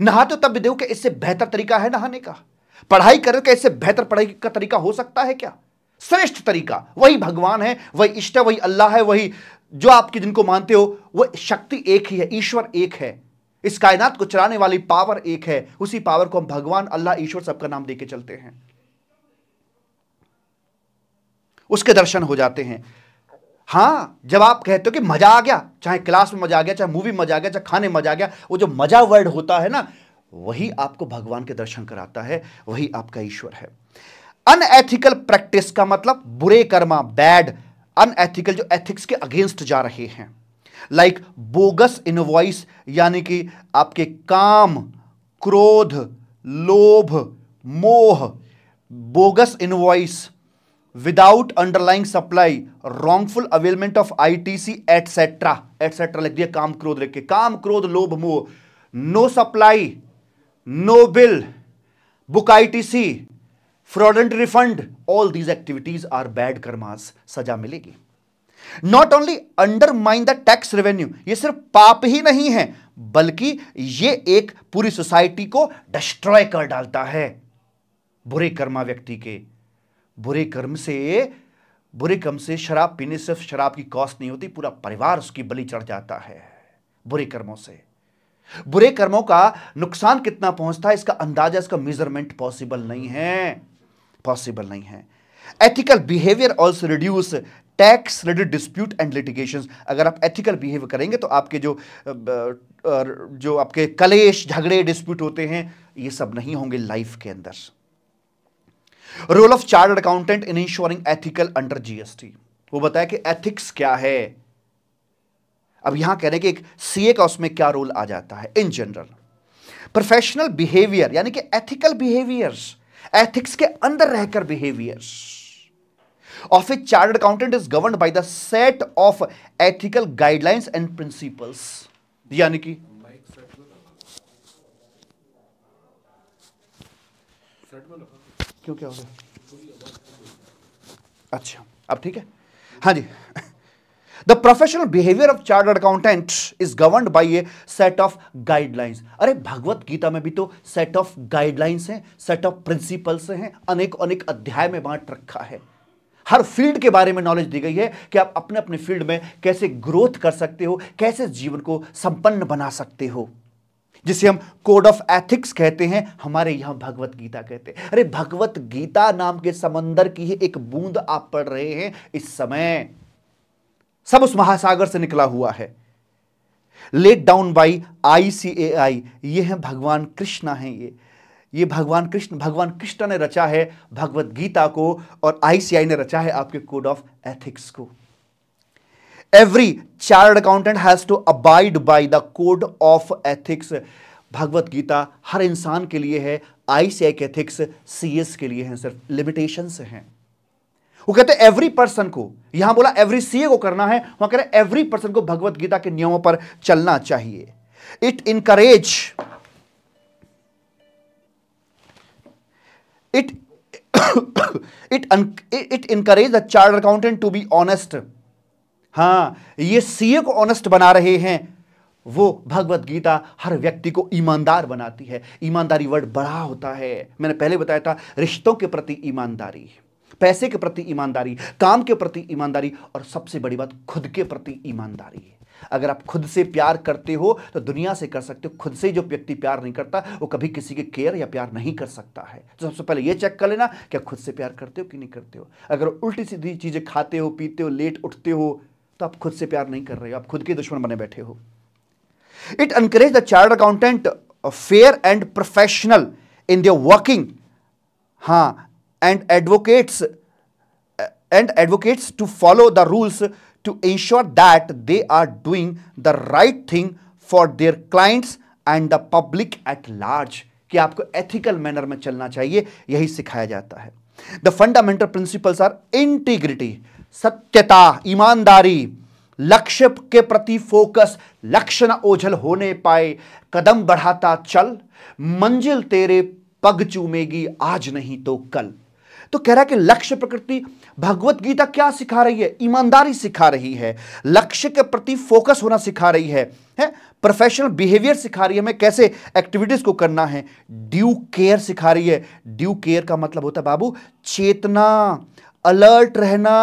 नहाते तो तब भी देखो कि इससे बेहतर तरीका है नहाने का पढ़ाई का इससे बेहतर पढ़ाई का तरीका हो सकता है क्या श्रेष्ठ तरीका वही भगवान है वही इष्ट है वही अल्लाह है वही जो आपकी जिनको मानते हो वह शक्ति एक ही है ईश्वर एक है इस कायनात को चलाने वाली पावर एक है उसी पावर को हम भगवान अल्लाह ईश्वर सबका नाम देके चलते हैं उसके दर्शन हो जाते हैं हां जब आप कहते हो कि मजा आ गया चाहे क्लास में मजा आ गया चाहे मूवी मजा आ गया चाहे खाने मजा आ गया वो जो मजा वर्ड होता है ना वही आपको भगवान के दर्शन कराता है वही आपका ईश्वर है अनएथिकल प्रैक्टिस का मतलब बुरे कर्मा बैड अनएथिकल जो एथिक्स के अगेंस्ट जा रहे हैं लाइक बोगस इनवॉइस यानी कि आपके काम क्रोध लोभ मोह bogus invoice without underlying supply wrongful availment of ITC etcetera etcetera लिख दिया काम क्रोध लिख के काम क्रोध लोभ मोह no supply I T C fraud and refund all these activities are bad karmas सजा मिलेगी not only undermine the tax revenue ये सिर्फ पाप ही नहीं है बल्कि ये एक पूरी सोसाइटी को डिस्ट्रॉय कर डालता है बुरे कर्मा व्यक्ति के बुरे कर्म से बुरे कर्म से शराब पीने से शराब की कॉस्ट नहीं होती पूरा परिवार उसकी बलि चढ़ जाता है बुरे कर्मों से बुरे कर्मों का नुकसान कितना पहुंचता है इसका अंदाजा इसका मेजरमेंट पॉसिबल नहीं है पॉसिबल नहीं है ethical behaviour also reduce tax related dispute and litigation अगर आप एथिकल बिहेव करेंगे तो आपके जो जो आपके कलेश झगड़े डिस्प्यूट होते हैं ये सब नहीं होंगे लाइफ के अंदर role of chartered accountant in ensuring ethical under GST वो बताया कि एथिक्स क्या है अब यहां कह रहे हैं कि एक सीए का उसमें क्या रोल आ जाता है इन जनरल प्रोफेशनल बिहेवियर यानी कि एथिकल बिहेवियर्स एथिक्स के अंदर रहकर behaviours of a chartered accountant is govern by the set of ethical guidelines and principles यानी कि क्यों क्या हो गया अच्छा अब ठीक है हाँ जी the professional behaviour of chart accountant is govern by a set of guidelines अरे भगवत गीता में भी तो सेट ऑफ गाइडलाइंस हैं सेट ऑफ प्रिंसिपल्स हैं अनेक अनेक अध्याय में बांट रखा है हर फील्ड के बारे में नॉलेज दी गई है कि आप अपने अपने फील्ड में कैसे ग्रोथ कर सकते हो कैसे जीवन को संपन्न बना सकते हो जिसे हम कोड ऑफ एथिक्स कहते हैं हमारे यहां भगवत गीता कहते हैं अरे भगवत गीता नाम के समंदर की ही एक बूंद आप पढ़ रहे हैं इस समय सब उस महासागर से निकला हुआ है laid down by I C A I ये है भगवान कृष्णा है ये ये भगवान कृष्ण भगवान कृष्ण ने रचा है भगवत गीता को और आईसीआई ने रचा है आपके कोड ऑफ एथिक्स को every chart accountant has to abide by the code of ethics Bhagavad Gita हर इंसान के लिए है आईसीआई के एथिक्स सीएस के लिए हैं सिर्फ लिमिटेशंस हैं वो कहते हैं एवरी पर्सन को यहां बोला एवरी सीए को करना है वहां कह रहे एवरी पर्सन को भगवत गीता के नियमों पर चलना चाहिए it encourage it it it encourage the chart accountant to be honest हां ये सीए को ऑनेस्ट बना रहे हैं वो भगवत गीता हर व्यक्ति को ईमानदार बनाती है ईमानदारी वर्ड बड़ा होता है मैंने पहले बताया था रिश्तों के प्रति ईमानदारी पैसे के प्रति ईमानदारी काम के प्रति ईमानदारी और सबसे बड़ी बात खुद के प्रति ईमानदारी है अगर आप खुद से प्यार करते हो तो दुनिया से कर सकते हो खुद से जो व्यक्ति प्यार नहीं करता वो कभी किसी के केयर या प्यार नहीं कर सकता है तो सबसे पहले ये चेक कर लेना कि आप खुद से प्यार करते हो कि नहीं करते हो अगर उल्टी सीधी चीज़ें खाते हो पीते हो लेट उठते हो तो आप खुद से प्यार नहीं कर रहे हो आप खुद के दुश्मन बने बैठे हो it encourage the chart accountant fair and professional in their working हाँ and advocates and advocates to follow the rules to ensure that they are doing the right thing for their clients and the public at large कि आपको एथिकल मैनर में चलना चाहिए यही सिखाया जाता है the fundamental principles are integrity सत्यता ईमानदारी लक्ष्य के प्रति फोकस लक्ष्य न ओझल होने पाए कदम बढ़ाता चल मंजिल तेरे पग चूमेगी आज नहीं तो कल तो कह रहा है कि लक्ष्य प्रकृति भगवत गीता क्या सिखा रही है ईमानदारी सिखा रही है लक्ष्य के प्रति फोकस होना सिखा रही है है प्रोफेशनल बिहेवियर सिखा रही है हमें कैसे एक्टिविटीज को करना है ड्यू केयर सिखा रही है ड्यू केयर का मतलब होता है बाबू चेतना अलर्ट रहना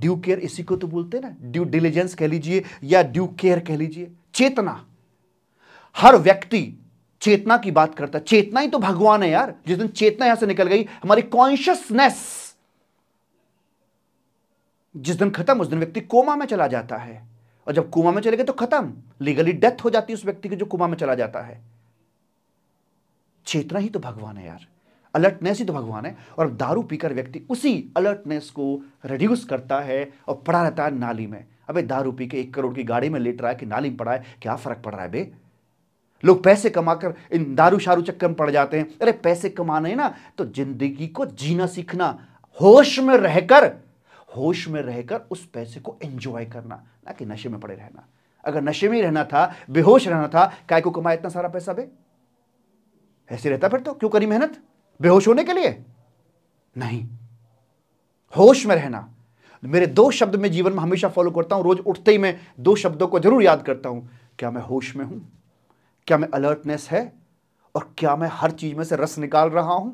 ड्यू केयर इसी को तो बोलते हैं ना ड्यू डिलीजेंस कह लीजिए या ड्यू केयर कह लीजिए चेतना हर व्यक्ति चेतना की बात करता है चेतना ही तो भगवान है यार जिस दिन चेतना यहां से निकल गई हमारी कॉन्शियसनेस जिस दिन खत्म उस दिन व्यक्ति कोमा में चला जाता है और जब कुमा में चले गए तो खत्म लीगली डेथ हो जाती है उस व्यक्ति की जो कुमा में चला जाता है चेतना ही तो भगवान है यार अलर्टनेस ही तो भगवान है और दारू पीकर व्यक्ति उसी अलर्टनेस को रिड्यूस करता है और पड़ा रहता है नाली में अबे दारू पी के एक करोड़ की गाड़ी में लेट रहा है कि नाली में पड़ा है क्या फर्क पड़ रहा है भाई लोग पैसे कमाकर इन दारू शारू चक्कर में पड़ जाते हैं अरे पैसे कमाने ना तो जिंदगी को जीना सीखना होश में रहकर होश में रहकर उस पैसे को एंजॉय करना ना कि नशे में पड़े रहना अगर नशे में ही रहना था बेहोश रहना था काय को कमाया इतना सारा पैसा बे ऐसे रहता फिर तो क्यों करी मेहनत बेहोश होने के लिए नहीं होश में रहना मेरे दो शब्द में जीवन में हमेशा फॉलो करता हूं रोज उठते ही मैं दो शब्दों को जरूर याद करता हूं क्या मैं होश में हूं क्या मैं अलर्टनेस है और क्या मैं हर चीज़ में से रस निकाल रहा हूं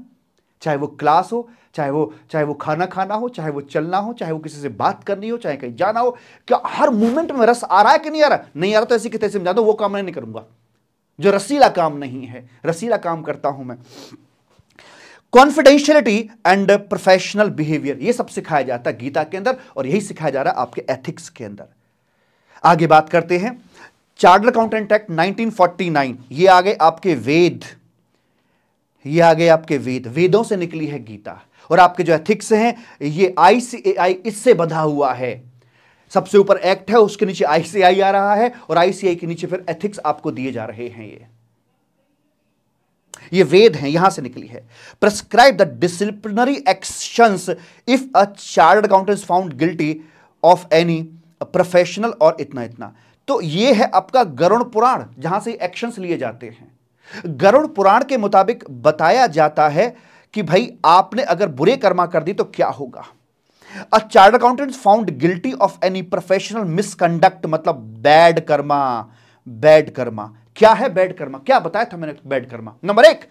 चाहे वो क्लास हो चाहे वो चाहे वो खाना खाना हो चाहे वो चलना हो चाहे वो किसी से बात करनी हो चाहे कहीं जाना हो क्या हर मूवमेंट में रस आ रहा है कि नहीं आ रहा नहीं आ रहा तो ऐसी कि से जाता दो वो काम मैं नहीं करूंगा जो रसीला काम नहीं है रसीला काम करता हूं मैं कॉन्फिडेंशियलिटी एंड प्रोफेशनल बिहेवियर ये सब सिखाया जाता है गीता के अंदर और यही सिखाया जा रहा है आपके एथिक्स के अंदर आगे बात करते हैं चार्टर अकाउंटेंट एक्ट 1949 ये आ गए आपके वेद ये आ गए आपके वेद वेदों से निकली है गीता और आपके जो एथिक्स हैं ये आईसीएआई इससे बधा हुआ है सबसे ऊपर एक्ट है उसके नीचे आईसीआई आ रहा है और आईसीआई के नीचे फिर एथिक्स आपको दिए जा रहे हैं ये ये वेद हैं यहां से निकली है prescribe the disciplinary action if a chart accountant found guilty of any professional और इतना इतना तो ये है आपका गरुण पुराण जहां से एक्शंस लिए जाते हैं गरुण पुराण के मुताबिक बताया जाता है कि भाई आपने अगर बुरे कर्मा कर दी तो क्या होगा a chart accountant found guilty of any professional misconduct मतलब बैड कर्मा बैड कर्मा क्या है बैड कर्मा क्या बताया था मैंने बैड कर्मा नंबर एक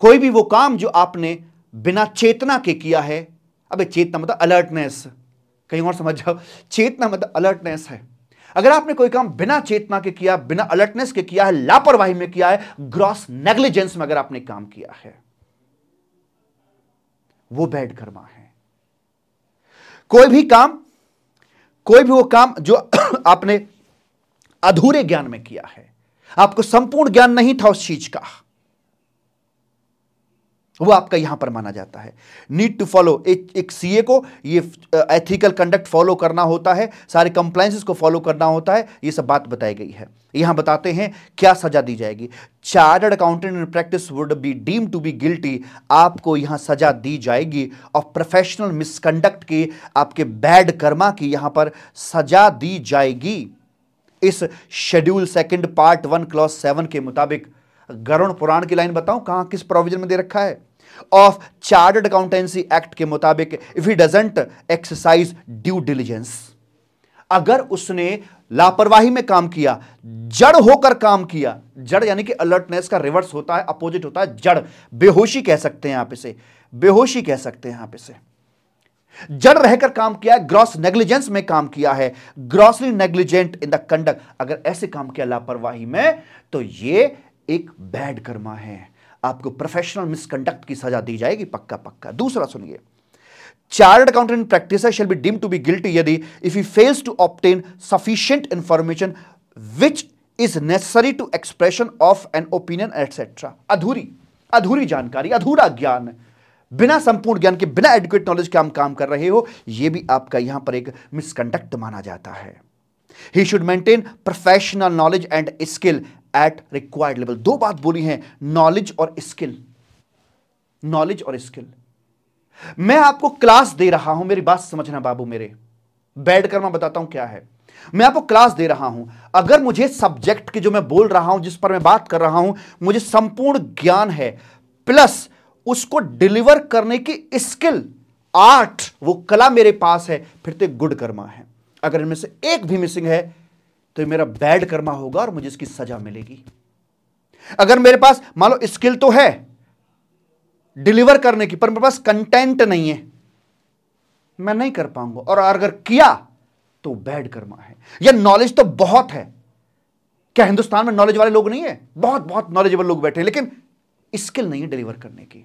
कोई भी वो काम जो आपने बिना चेतना के किया है अबे चेतना मतलब अलर्टनेस कहीं और समझ जाओ चेतना मतलब अलर्टनेस है अगर आपने कोई काम बिना चेतना के किया बिना अलर्टनेस के किया है लापरवाही में किया है ग्रॉस नेग्लिजेंस में अगर आपने काम किया है वो बैड कर्मा है कोई भी काम कोई भी वो काम जो आपने अधूरे ज्ञान में किया है आपको संपूर्ण ज्ञान नहीं था उस चीज का वो आपका यहां पर माना जाता है नीड टू फॉलो एक सी सीए को ये एथिकल कंडक्ट फॉलो करना होता है सारे कंप्लाइंसिस को फॉलो करना होता है ये सब बात बताई गई है यहां बताते हैं क्या सजा दी जाएगी chartered accountant in practice would be deem to be guilty आपको यहां सजा दी जाएगी और प्रोफेशनल मिसकंडक्ट की आपके बैड कर्मा की यहां पर सजा दी जाएगी इस schedule second part one clause seven के मुताबिक गरुण पुराण की लाइन बताऊं कहां किस प्रोविजन में दे रखा है ऑफ चार्टर्ड अकाउंटेंसी एक्ट के मुताबिक if he doesn't exercise due diligence अगर उसने लापरवाही में काम किया जड़ होकर काम किया जड़ यानी कि अलर्टनेस का रिवर्स होता है अपोजिट होता है जड़ बेहोशी कह सकते हैं आप इसे बेहोशी कह सकते हैं आप इसे जड़ रहकर काम किया है ग्रॉस नेग्लिजेंस में काम किया है grossly negligent in the conduct अगर ऐसे काम किया लापरवाही में तो यह एक बैड कर्मा है आपको प्रोफेशनल मिसकंडक्ट की सजा दी जाएगी पक्का पक्का दूसरा सुनिए chart accountant practice shall be deem to be guilty यदि if you fails to obtain sufficient information which is necessary to expression of an opinion etcetera अधूरी अधूरी जानकारी अधूरा ज्ञान बिना संपूर्ण ज्ञान के बिना एडुकेट नॉलेज के हम काम कर रहे हो यह भी आपका यहां पर एक मिसकंडक्ट माना जाता है he should maintain professional knowledge and skill at required level दो बात बोली है नॉलेज और स्किल नॉलेज और स्किल मैं आपको क्लास दे रहा हूं मेरी बात समझना बाबू मेरे बैठ कर मैं बताता हूं क्या है मैं आपको क्लास दे रहा हूं अगर मुझे सब्जेक्ट के जो मैं बोल रहा हूं जिस पर मैं बात कर रहा हूं मुझे संपूर्ण ज्ञान है प्लस उसको डिलीवर करने की स्किल आर्ट वो कला मेरे पास है फिर तो गुड कर्मा है अगर इनमें से एक भी मिसिंग है तो ये मेरा बैड कर्मा होगा और मुझे इसकी सजा मिलेगी अगर मेरे पास मान लो स्किल तो है डिलीवर करने की पर मेरे पास कंटेंट नहीं है मैं नहीं कर पाऊंगा और अगर किया तो बैड कर्मा है या नॉलेज तो बहुत है क्या हिंदुस्तान में नॉलेज वाले लोग नहीं है बहुत बहुत नॉलेजेबल लोग बैठे हैं लेकिन स्किल नहीं है डिलीवर करने की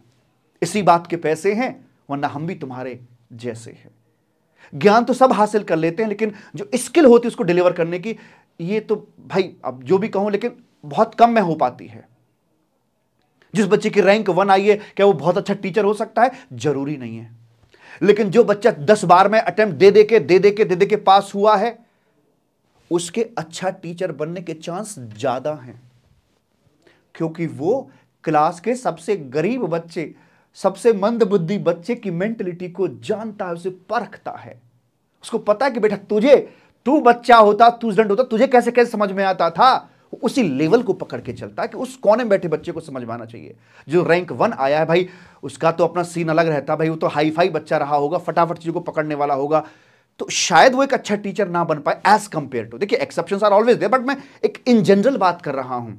इसी बात के पैसे हैं वरना हम भी तुम्हारे जैसे हैं ज्ञान तो सब हासिल कर लेते हैं लेकिन जो स्किल होती है उसको डिलीवर करने की ये तो भाई अब जो भी कहूं लेकिन बहुत कम में हो पाती है जिस बच्चे की रैंक वन आई है क्या वो बहुत अच्छा टीचर हो सकता है जरूरी नहीं है लेकिन जो बच्चा दस बार में अटेम्प्ट दे दे के दे दे के दे दे के पास हुआ है उसके अच्छा टीचर बनने के चांस ज़्यादा हैं क्योंकि वो क्लास के सबसे गरीब बच्चे सबसे मंद बुद्धि बच्चे की मेंटलिटी को जानता है उसे परखता है उसको पता है कि बेटा तुझे तू बच्चा होता तू स्टूडेंट होता तुझे कैसे कैसे समझ में आता था उसी लेवल को पकड़ के चलता है कि उस कोने में बैठे बच्चे को समझ में आना चाहिए जो रैंक वन आया है भाई उसका तो अपना सीन अलग रहता है भाई वो तो हाई फाई बच्चा रहा होगा फटाफट चीज़ों को पकड़ने वाला होगा तो शायद वो एक अच्छा टीचर ना बन पाए एज कंपेयर टू देखिए exception are always there but मैं एक इन जनरल बात कर रहा हूं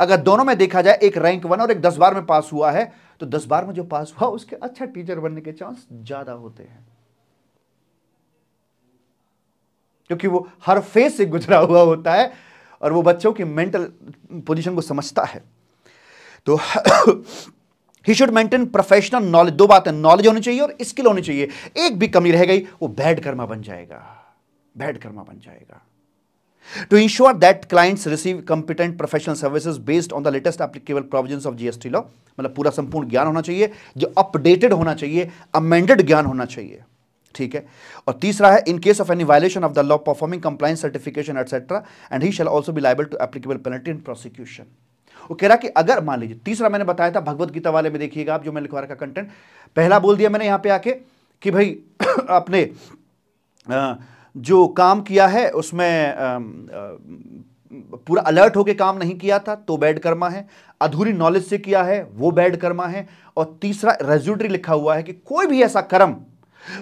अगर दोनों में देखा जाए एक रैंक वन और एक दस बार में पास हुआ है तो दस बार में जो पास हुआ उसके अच्छा टीचर बनने के चांस ज़्यादा होते हैं क्योंकि वो हर फेज से गुजरा हुआ होता है और वो बच्चों की मेंटल पोजीशन को समझता है तो he should maintain professional knowledge दो बात है नॉलेज होनी चाहिए और स्किल होनी चाहिए एक भी कमी रह गई वो बैड कर्मा बन जाएगा बैड कर्मा बन जाएगा to ensure that clients receive competent professional services based on the latest applicable provision of GST law मतलब पूरा संपूर्ण ज्ञान होना चाहिए जो अपडेटेड होना चाहिए अमेंडेड ज्ञान होना चाहिए ठीक है और तीसरा है in case of any violation of the law performing compliance certification etcetera and he shall also be liable to applicable penalty in prosecution वो कह रहा कि अगर मान लीजिए तीसरा मैंने बताया था भगवत गीता वाले में देखिएगा आप जो मैंने लिखवा रखा कंटेंट पहला बोल दिया मैंने यहाँ पे आके कि भाई आपने जो काम किया है उसमें पूरा अलर्ट होकर काम नहीं किया था तो बैड कर्मा है अधूरी नॉलेज से किया है वो बैड कर्मा है और तीसरा रेजुलटरी लिखा हुआ है कि कोई भी ऐसा कर्म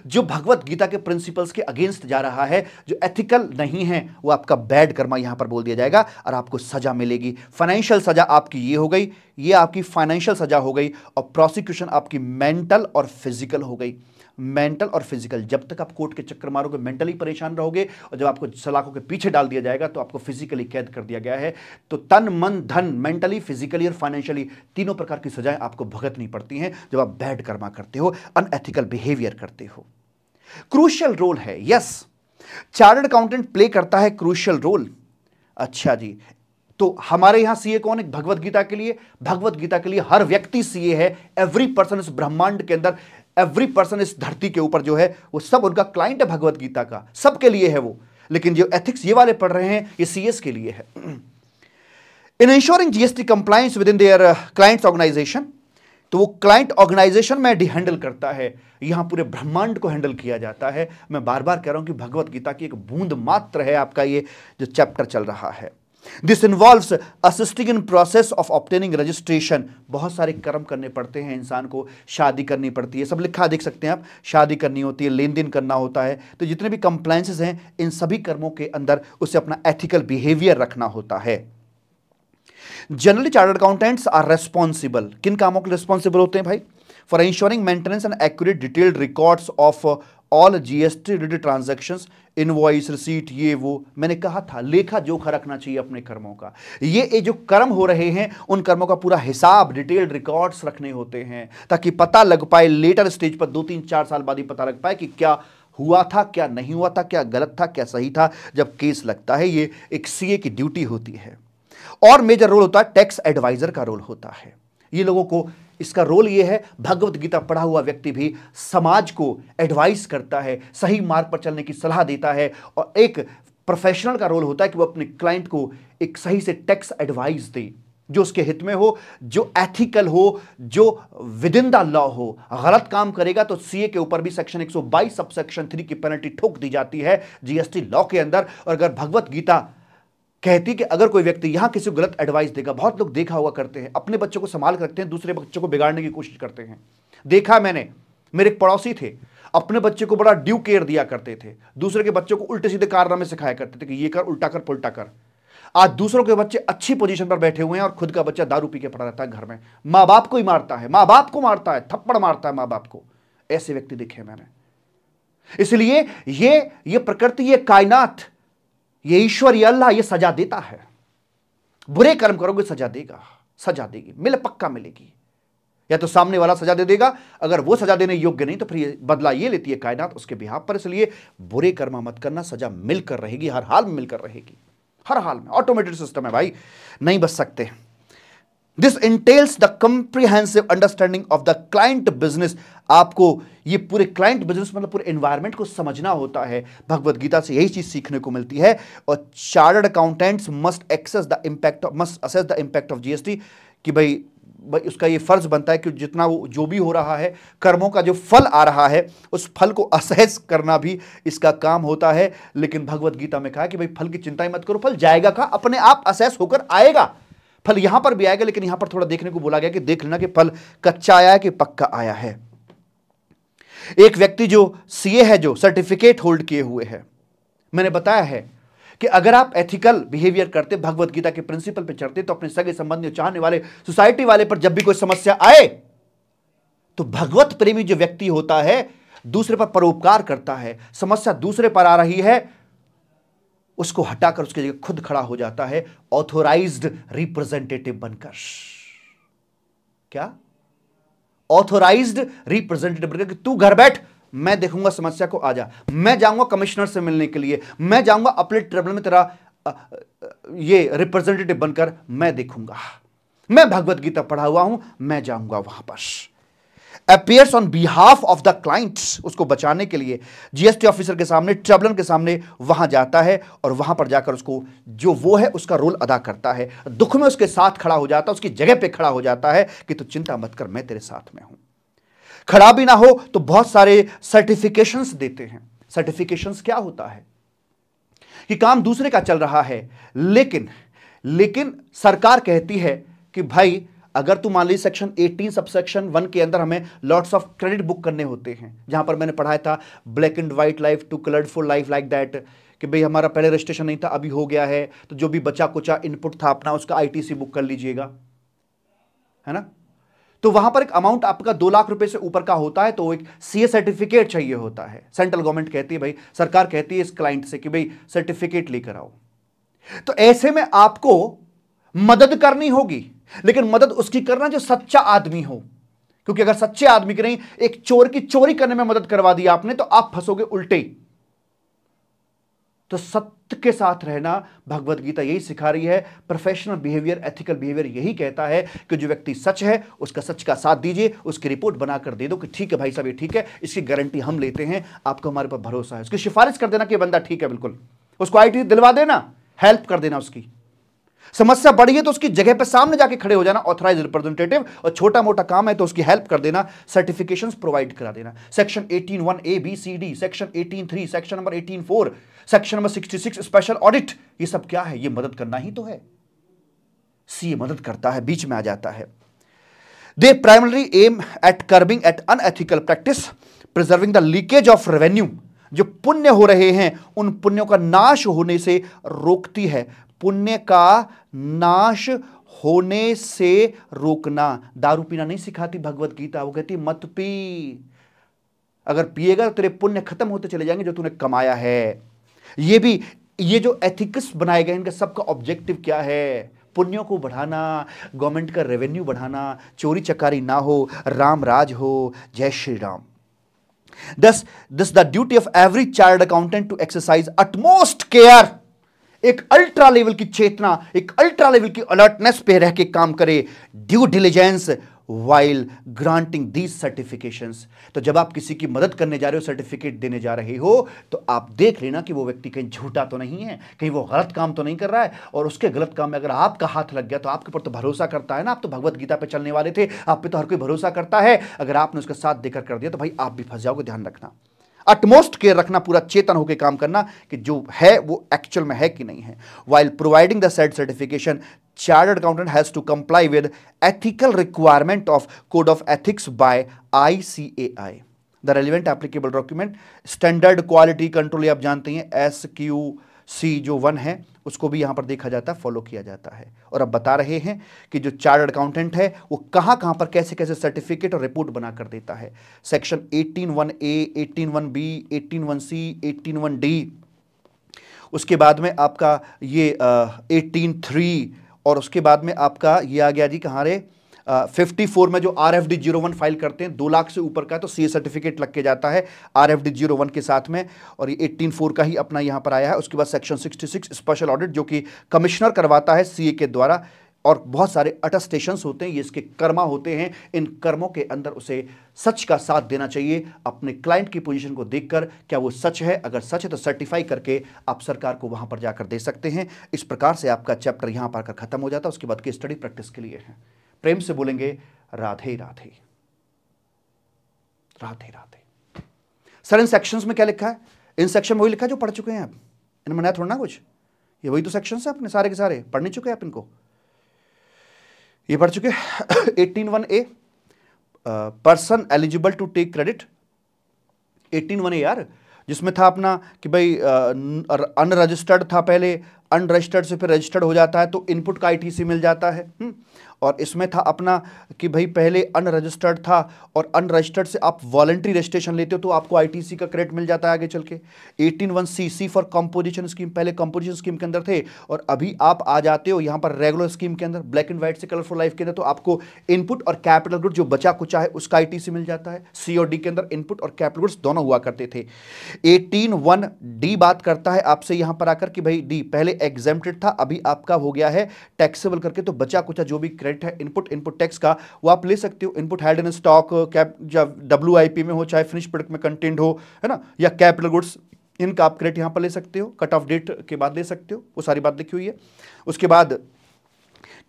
जो भगवत गीता के प्रिंसिपल्स के अगेंस्ट जा रहा है जो एथिकल नहीं है वो आपका बैड कर्मा यहां पर बोल दिया जाएगा और आपको सजा मिलेगी फाइनेंशियल सजा आपकी ये हो गई ये आपकी फाइनेंशियल सजा हो गई और प्रोसिक्यूशन आपकी मेंटल और फिजिकल हो गई मेंटल और फिजिकल जब तक आप कोर्ट के चक्कर मारोगे मेंटली परेशान रहोगे और जब आपको सलाखों के पीछे डाल दिया जाएगा तो आपको फिजिकली कैद कर दिया गया है तो तन मन धन मेंटली फिजिकली और फाइनेंशियली तीनों प्रकार की सजाएं आपको भुगतनी पड़ती हैं जब आप बैड कर्मा करते हो अनएथिकल बिहेवियर करते हो क्रूशियल रोल है यस चार्टर्ड अकाउंटेंट प्ले करता है क्रूशियल रोल अच्छा जी तो हमारे यहां सीए कौन है भगवत गीता के लिए भगवत गीता के लिए हर व्यक्ति सीए है एवरी पर्सन इस ब्रह्मांड के अंदर एवरी पर्सन इस धरती के ऊपर जो है वो सब उनका क्लाइंट है भगवत गीता का सबके लिए है वो लेकिन जो एथिक्स ये वाले पढ़ रहे हैं ये सीएस के लिए है in ensuring GST compliance with in their client organisation तो वो क्लाइंट ऑर्गेनाइजेशन में हैंडल करता है यहां पूरे ब्रह्मांड को हैंडल किया जाता है मैं बार बार कह रहा हूं कि भगवत गीता की एक बूंद मात्र है आपका ये जो चैप्टर चल रहा है this involves assisting in process of obtaining registration बहुत सारे कर्म करने पड़ते हैं इंसान को शादी करनी पड़ती है सब लिखा देख सकते हैं आप शादी करनी होती है लेन देन करना होता है तो जितने भी कंप्लाइंसेज हैं इन सभी कर्मों के अंदर उसे अपना एथिकल बिहेवियर रखना होता है generally chartered accountants are responsible किन कामों के रिस्पॉन्सिबल होते हैं भाई for ensuring maintenance and accurate detailed records of all GST related transaction invoice receipt ये वो मैंने कहा था लेखा जोखा रखना चाहिए अपने कर्मों का ये, ये जो कर्म हो रहे हैं उन कर्मों का पूरा हिसाब डिटेल्ड रिकॉर्ड्स रखने होते हैं ताकि पता लग पाए लेटर स्टेज पर दो तीन चार साल बाद ही पता लग पाए कि क्या हुआ था क्या नहीं हुआ था क्या गलत था क्या सही था जब केस लगता है ये एक सीए की ड्यूटी होती है और मेजर रोल होता है टैक्स एडवाइजर का रोल होता है ये लोगों को इसका रोल यह है भगवत गीता पढ़ा हुआ व्यक्ति भी समाज को एडवाइस करता है सही मार्ग पर चलने की सलाह देता है और एक प्रोफेशनल का रोल होता है कि वो अपने क्लाइंट को एक सही से टैक्स एडवाइस दे जो उसके हित में हो जो एथिकल हो जो विद इन द लॉ हो गलत काम करेगा तो सीए के ऊपर भी सेक्शन 122 सब सेक्शन 3 की पेनल्टी ठोक दी जाती है जीएसटी लॉ के अंदर और अगर भगवत गीता कहती कि अगर कोई व्यक्ति यहाँ किसी को गलत एडवाइस देगा बहुत लोग देखा हुआ करते हैं अपने बच्चों को संभाल करते रखते हैं दूसरे बच्चों को बिगाड़ने की कोशिश करते हैं देखा मैंने मेरे एक पड़ोसी थे अपने बच्चे को बड़ा ड्यू केयर दिया करते थे दूसरे के बच्चों को उल्टे सीधे कारनामे सिखाया करते थे कि ये कर उल्टा कर पुलटा कर आज दूसरों के बच्चे अच्छी पोजीशन पर बैठे हुए हैं और खुद का बच्चा दारू पी के पड़ा रहता है घर में माँ बाप को ही मारता है माँ बाप को मारता है थप्पड़ मारता है माँ बाप को ऐसे व्यक्ति दिखे मैंने इसलिए ये ये प्रकृति ये कायनात ये ईश्वर ये अल्लाह ये सजा देता है बुरे कर्म करोगे सजा देगा सजा देगी मिल पक्का मिलेगी या तो सामने वाला सजा दे देगा अगर वो सजा देने योग्य नहीं तो फिर ये बदला ये लेती है कायनात उसके बिहार पर इसलिए बुरे कर्मा मत करना सजा मिलकर रहेगी हर हाल में मिलकर रहेगी हर हाल में ऑटोमेटेड सिस्टम है भाई नहीं बच सकते this entails the comprehensive understanding of the client business आपको ये पूरे क्लाइंट बिजनेस मतलब पूरे एनवायरमेंट को समझना होता है भगवत गीता से यही चीज सीखने को मिलती है और chartered accountants must access the impact must assess the impact of GST कि भाई भाई उसका ये फर्ज बनता है कि जितना वो जो भी हो रहा है कर्मों का जो फल आ रहा है उस फल को असहज करना भी इसका काम होता है लेकिन भगवत गीता में कहा कि भाई फल की चिंता ही मत करो फल जाएगा कहा अपने आप असहस होकर आएगा फल यहां पर भी आएगा लेकिन यहां पर थोड़ा देखने को बोला गया कि देख लेना कि फल कच्चा आया है कि पक्का आया है एक व्यक्ति जो सीए है जो सर्टिफिकेट होल्ड किए हुए है मैंने बताया है कि अगर आप एथिकल बिहेवियर करते भगवत गीता के प्रिंसिपल पे चढ़ते तो अपने सगे संबंधी चाहने वाले सोसाइटी वाले पर जब भी कोई समस्या आए तो भगवत प्रेमी जो व्यक्ति होता है दूसरे पर परोपकार करता है समस्या दूसरे पर आ रही है उसको हटाकर उसकी जगह खुद खड़ा हो जाता है ऑथोराइज्ड रिप्रेजेंटेटिव बनकर क्या ऑथोराइज्ड रिप्रेजेंटेटिव बनकर कि तू घर बैठ मैं देखूंगा समस्या को आ जा मैं जाऊंगा कमिश्नर से मिलने के लिए मैं जाऊंगा अपने ट्रिब्यूनल में तेरा ये रिप्रेजेंटेटिव बनकर मैं देखूंगा मैं भगवत गीता पढ़ा हुआ हूं मैं जाऊंगा वहां पर appears on behalf of the clients उसको बचाने के लिए जीएसटी ऑफिसर के सामने ट्रबलर के सामने वहां जाता है और वहां पर जाकर उसको जो वो है उसका रोल अदा करता है दुख में उसके साथ खड़ा हो जाता है उसकी जगह पे खड़ा हो जाता है कि तू तो चिंता मत कर मैं तेरे साथ में हूं खड़ा भी ना हो तो बहुत सारे सर्टिफिकेशन देते हैं सर्टिफिकेशन क्या होता है कि काम दूसरे का चल रहा है लेकिन लेकिन सरकार कहती है कि भाई अगर तू मान ली सेक्शन 18 सब सेक्शन वन के अंदर हमें लॉट्स ऑफ क्रेडिट बुक करने होते हैं जहां पर मैंने पढ़ाया था black and white life to coloured for life like that कि भाई हमारा पहले रजिस्ट्रेशन नहीं था अभी हो गया है तो जो भी बचा कुचा इनपुट था अपना उसका आईटीसी बुक कर लीजिएगा है ना तो वहां पर एक अमाउंट आपका दो लाख रुपए से ऊपर का होता है तो एक सीए सर्टिफिकेट चाहिए होता है सेंट्रल गवर्नमेंट कहती है भाई सरकार कहती है इस क्लाइंट से कि भाई सर्टिफिकेट लेकर आओ तो ऐसे में आपको मदद करनी होगी लेकिन मदद उसकी करना जो सच्चा आदमी हो क्योंकि अगर सच्चे आदमी की नहीं एक चोर की चोरी करने में मदद करवा दी आपने तो आप फंसोगे उल्टे तो सत्य के साथ रहना भगवत गीता यही सिखा रही है प्रोफेशनल बिहेवियर एथिकल बिहेवियर यही कहता है कि जो व्यक्ति सच है उसका सच का साथ दीजिए उसकी रिपोर्ट बनाकर दे दो कि ठीक है भाई साहब ये ठीक है इसकी गारंटी हम लेते हैं आपको हमारे पर भरोसा है उसकी सिफारिश कर देना कि बंदा ठीक है बिल्कुल उसको आई दिलवा देना हेल्प कर देना उसकी समस्या बड़ी है तो उसकी जगह पर सामने जाके खड़े हो जाना ऑथराइज रिप्रेजेंटेटिव और छोटा मोटा काम है तो उसकी हेल्प कर देना सर्टिफिकेशन प्रोवाइड करा देना section eighteen one A B C D section eighteen three section number eighteen four section number sixty six special audit ये सब क्या है ये मदद करना ही तो है सी मदद करता है बीच में आ जाता है the primary aim at curbing at unethical practice preserving the leakage of revenue जो पुण्य हो रहे हैं उन पुण्यों का नाश होने से रोकती है पुण्य का नाश होने से रोकना दारू पीना नहीं सिखाती भगवत गीता वो कहती मत पी अगर पिएगा तो तेरे पुण्य खत्म होते चले जाएंगे जो तूने कमाया है ये भी ये जो एथिक्स बनाए गए इनका सबका ऑब्जेक्टिव क्या है पुण्यों को बढ़ाना गवर्नमेंट का रेवेन्यू बढ़ाना चोरी चकारी ना हो राम राज हो जय श्री राम दस this the duty of every chartered accountant to exercise utmost care एक अल्ट्रा लेवल की चेतना एक अल्ट्रा लेवल की अलर्टनेस पे रह के काम करे due diligence while granting these certification तो जब आप किसी की मदद करने जा रहे हो सर्टिफिकेट देने जा रहे हो तो आप देख लेना कि वो व्यक्ति कहीं झूठा तो नहीं है कहीं वो गलत काम तो नहीं कर रहा है और उसके गलत काम में अगर आपका हाथ लग गया तो आपके ऊपर तो भरोसा करता है ना आप तो भगवत गीता पे चलने वाले थे आप पे तो हर कोई भरोसा करता है अगर आपने उसका साथ देकर कर दिया तो भाई आप भी फंस जाओगे ध्यान रखना अटमोस्ट केयर रखना पूरा चेतन होकर काम करना कि जो है वो एक्चुअल में है कि नहीं है while providing the set certification chartered accountant has to comply with ethical requirement of code of ethics by I C A I the relevant applicable document standard quality control आप जानते हैं एस क्यू सी जो वन है उसको भी यहाँ पर देखा जाता है फॉलो किया जाता है और अब बता रहे हैं कि जो चार्टर्ड अकाउंटेंट है वो कहाँ कहाँ पर कैसे कैसे सर्टिफिकेट और रिपोर्ट बना कर देता है section eighteen one A eighteen one B eighteen one C eighteen one D उसके बाद में आपका ये एटीन uh, थ्री और उसके बाद में आपका ये आ गया जी कहाँ रे फिफ्टी फोर में जो R F D zero one file करते हैं दो लाख से ऊपर का तो सी ए सर्टिफिकेट लग के जाता है R F D zero one के साथ में और ये एट्टीन फोर का ही अपना यहाँ पर आया है उसके बाद section sixty six special audit जो कि कमिश्नर करवाता है सी ए के द्वारा और बहुत सारे अटस्टेशन होते हैं ये इसके कर्मा होते हैं इन कर्मों के अंदर उसे सच का साथ देना चाहिए अपने क्लाइंट की पोजीशन को देखकर क्या वो सच है अगर सच है तो सर्टिफाई करके आप सरकार को वहां पर जाकर दे सकते हैं इस प्रकार से आपका चैप्टर यहाँ पर खत्म हो जाता है उसके बाद की स्टडी प्रैक्टिस के लिए है प्रेम से बोलेंगे राधे राधे राधे राधे सर इन सेक्शंस में क्या लिखा है इन सेक्शन में वही लिखा है जो पढ़ चुके हैं आप इनमें नया थोड़ा ना कुछ ये वही तो सेक्शन है अपने सारे के सारे पढ़ नहीं चुके आप इनको ये पढ़ चुके eighteen one A person eligible to take credit eighteen one A यार जिसमें था अपना कि भाई अनरजिस्टर्ड था पहले अनरजिस्टर्ड से फिर रजिस्टर्ड हो जाता है तो इनपुट का आईटीसी मिल जाता है हुँ? हम्म। और इसमें था अपना कि भाई पहले अनरजिस्टर्ड था और अनरजिस्टर्ड से आप वॉलेंट्री रजिस्ट्रेशन लेते हो तो आपको आईटीसी का क्रेडिट मिल जाता है आगे चल के eighteen one C C for composition scheme पहले कंपोजिशन स्कीम के अंदर थे और अभी आप आ जाते हो यहाँ पर रेगुलर स्कीम के अंदर ब्लैक एंड व्हाइट से कलरफुल लाइफ के अंदर तो आपको इनपुट और कैपिटल गुड्स जो बचा कुचा है उसका आई मिल जाता है सी और डी के अंदर इनपुट और कैपिटल गुड्स दोनों हुआ करते थे एटीन वन डी बात करता है आपसे यहाँ पर आकर कि भाई डी पहले एग्जेम्प्टेड था अभी आपका हो गया है टैक्सेबल करके तो बचा कुचा जो भी क्रेडिट डायरेक्ट है इनपुट इनपुट टैक्स का वो आप ले सकते हो input held in stock cap या डब्ल्यू में हो चाहे फिनिश प्रोडक्ट में कंटेंट हो है ना या कैपिटल गुड्स इनका आप क्रेडिट यहाँ पर ले सकते हो कट ऑफ डेट के बाद ले सकते हो वो सारी बात लिखी हुई है उसके बाद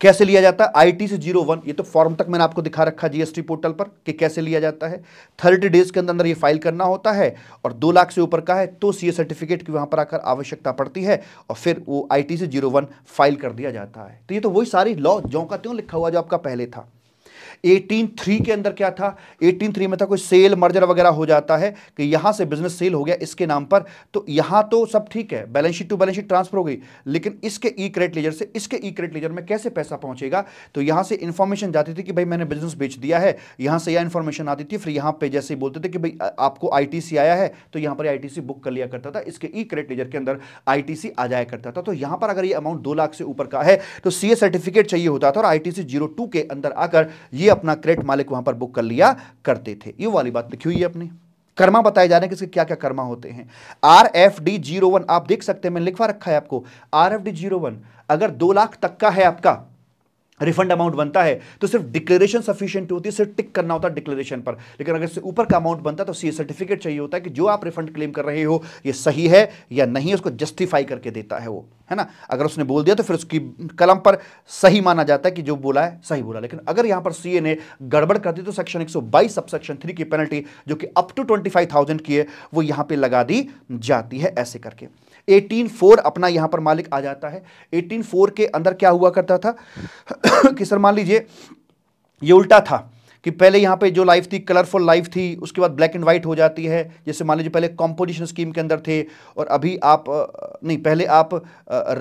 कैसे लिया जाता है टी से जीरो वन ये तो फॉर्म तक मैंने आपको दिखा रखा जीएसटी पोर्टल पर कि कैसे लिया जाता है थर्टी डेज के अंदर अंदर ये फाइल करना होता है और दो लाख से ऊपर का है तो सीए सर्टिफिकेट की वहाँ पर आकर आवश्यकता पड़ती है और फिर वो आई से जीरो फाइल कर दिया जाता है तो ये तो वही सारी लॉ जो का त्यों लिखा हुआ जो आपका पहले था एटीन थ्री के अंदर क्या था एटीन थ्री में था कोई सेल मर्जर वगैरह हो जाता है कि यहां से बिजनेस सेल हो गया इसके नाम पर तो यहां तो सब ठीक है balance sheet to balance sheet transfer हो गई लेकिन इसके ई क्रेट लेजर से इसके ई क्रेट लेजर में कैसे पैसा पहुंचेगा तो यहां से इंफॉर्मेशन जाती थी कि भाई मैंने बिजनेस बेच दिया है यहां से यह इंफॉर्मेशन आती थी फिर यहां पर जैसे बोलते थे कि भाई आपको आई आया है तो यहां पर आई बुक कर लिया करता था इसके ई क्रेडिट लेजर के अंदर आई आ जाया करता था तो यहां पर अगर ये अमाउंट दो लाख से ऊपर का है तो सी सर्टिफिकेट चाहिए होता था और आई टी के अंदर आकर ये ये अपना क्रेट मालिक वहां पर बुक कर लिया करते थे ये वाली बात लिखी हुई है अपनी कर्मा बताए जा रहे हैं कि क्या क्या कर्मा होते हैं R F D zero one आप देख सकते हैं मैंने लिखवा रखा है आपको R F D zero one अगर दो लाख तक का है आपका रिफंड अमाउंट बनता है तो सिर्फ डिक्लेरेशन सफिशियंट होती है सिर्फ टिक करना होता है डिक्लेरेशन पर लेकिन अगर इससे ऊपर का अमाउंट बनता है तो सी सर्टिफिकेट चाहिए होता है कि जो आप रिफंड क्लेम कर रहे हो ये सही है या नहीं उसको जस्टिफाई करके देता है वो है ना अगर उसने बोल दिया तो फिर उसकी कलम पर सही माना जाता है कि जो बोला है सही बोला लेकिन अगर यहां पर सी ने गड़बड़ कर दी तो सेक्शन एक सौ बाईस सब सेक्शन थ्री की पेनल्टी जो कि up to twenty five thousand की है वो यहाँ पर लगा दी जाती है ऐसे करके एटीन फोर अपना यहां पर मालिक आ जाता है एटीन फोर के अंदर क्या हुआ करता था कि सर मान लीजिए ये उल्टा था कि पहले यहाँ पे जो लाइफ थी कलरफुल लाइफ थी उसके बाद ब्लैक एंड वाइट हो जाती है जैसे मान लीजिए पहले कॉम्पोजिशन स्कीम के अंदर थे और अभी आप नहीं पहले आप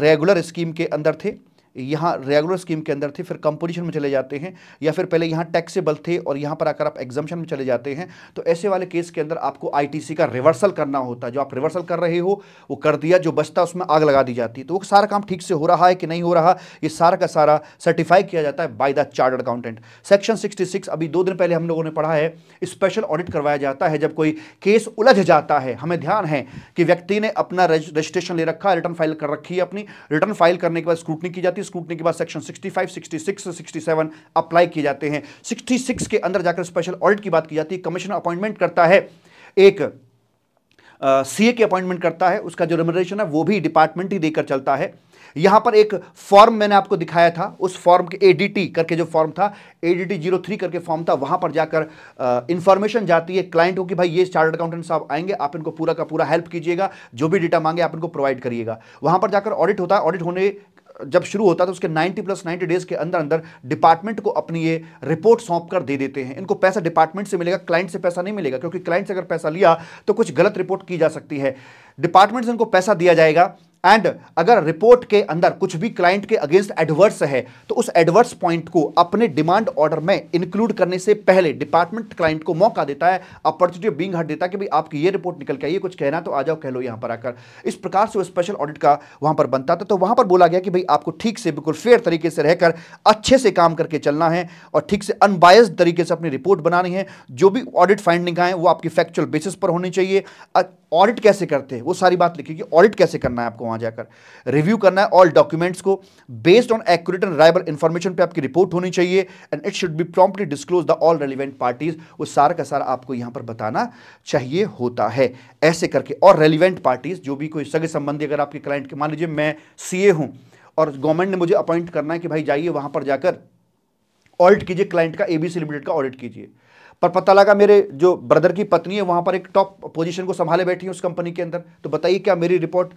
रेगुलर स्कीम के अंदर थे यहाँ रेगुलर स्कीम के अंदर थे फिर कंपोजिशन में चले जाते हैं या फिर पहले यहाँ टैक्सेबल थे और यहाँ पर आकर आप एग्जामेशन में चले जाते हैं तो ऐसे वाले केस के अंदर आपको आईटीसी का रिवर्सल करना होता है जो आप रिवर्सल कर रहे हो वो कर दिया जो बचता उसमें आग लगा दी जाती है तो वो सारा काम ठीक से हो रहा है कि नहीं हो रहा ये सारा का सारा सर्टिफाई किया जाता है by the chart accountant section sixty अभी दो दिन पहले हम लोगों ने पढ़ा है स्पेशल ऑडिट करवाया जाता है जब कोई केस उलझ जाता है हमें ध्यान है कि व्यक्ति ने अपना रजिस्ट्रेशन ले रखा है रिटर्न फाइल कर रखी है अपनी रिटर्न फाइल करने के बाद स्क्रूटनी की जाती है की स्क्रूटनी के बाद सेक्शन 65, 66, 67 अप्लाई किए जाते हैं 66 के अंदर जाकर स्पेशल ऑडिट की बात की जाती है कमिश्नर अपॉइंटमेंट करता है एक सी uh, की अपॉइंटमेंट करता है उसका जो रेमोरेशन है वो भी डिपार्टमेंट ही देकर चलता है यहां पर एक फॉर्म मैंने आपको दिखाया था उस फॉर्म के एडीटी करके जो फॉर्म था एडीटी जीरो थ्री करके फॉर्म था वहां पर जाकर इंफॉर्मेशन जाती है क्लाइंट हो कि भाई ये चार्टर्ड अकाउंटेंट साहब आएंगे आप इनको पूरा का पूरा हेल्प कीजिएगा जो भी डेटा मांगे आप इनको प्रोवाइड करिएगा वहां पर जाकर ऑडिट होता है ऑडिट होने जब शुरू होता था तो उसके 90 प्लस 90 डेज के अंदर अंदर डिपार्टमेंट को अपनी ये रिपोर्ट सौंप कर दे देते हैं इनको पैसा डिपार्टमेंट से मिलेगा क्लाइंट से पैसा नहीं मिलेगा क्योंकि क्लाइंट से अगर पैसा लिया तो कुछ गलत रिपोर्ट की जा सकती है डिपार्टमेंट से इनको पैसा दिया जाएगा एंड अगर रिपोर्ट के अंदर कुछ भी क्लाइंट के अगेंस्ट एडवर्स है तो उस एडवर्स पॉइंट को अपने डिमांड ऑर्डर में इंक्लूड करने से पहले डिपार्टमेंट क्लाइंट को मौका देता है अपॉर्चुनिटी बींग हट देता है कि भाई आपकी ये रिपोर्ट निकल के आइए कुछ कहना तो आ जाओ कह लो यहाँ पर आकर इस प्रकार से स्पेशल ऑडिट का वहाँ पर बनता था तो वहाँ पर बोला गया कि भाई आपको ठीक से बिल्कुल फेयर तरीके से रहकर अच्छे से काम करके चलना है और ठीक से अनबायस्ड तरीके से अपनी रिपोर्ट बनानी है जो भी ऑडिट फाइंडिंग आए वो आपकी फैक्चुअल बेसिस पर होनी चाहिए ऑडिट कैसे करते हैं वो सारी बात लिखी कि ऑडिट कैसे करना है आपको वहां जाकर रिव्यू करना है ऑल डॉक्यूमेंट्स को based on accurate and reliable information पे आपकी रिपोर्ट होनी चाहिए and it should be promptly disclose the all relevant parties वो सारा का सारा आपको यहां पर बताना चाहिए होता है ऐसे करके और रेलिवेंट पार्टीज जो भी कोई सगे संबंधी अगर आपके क्लाइंट के मान लीजिए मैं सी हूं और गवर्नमेंट ने मुझे अपॉइंट करना है कि भाई जाइए वहां पर जाकर ऑडिट कीजिए क्लाइंट का एबीसी लिमिटेड का ऑडिट कीजिए पर पता लगा मेरे जो ब्रदर की पत्नी है वहां पर एक टॉप पोजीशन को संभाले बैठी है उस कंपनी के अंदर तो बताइए क्या मेरी रिपोर्ट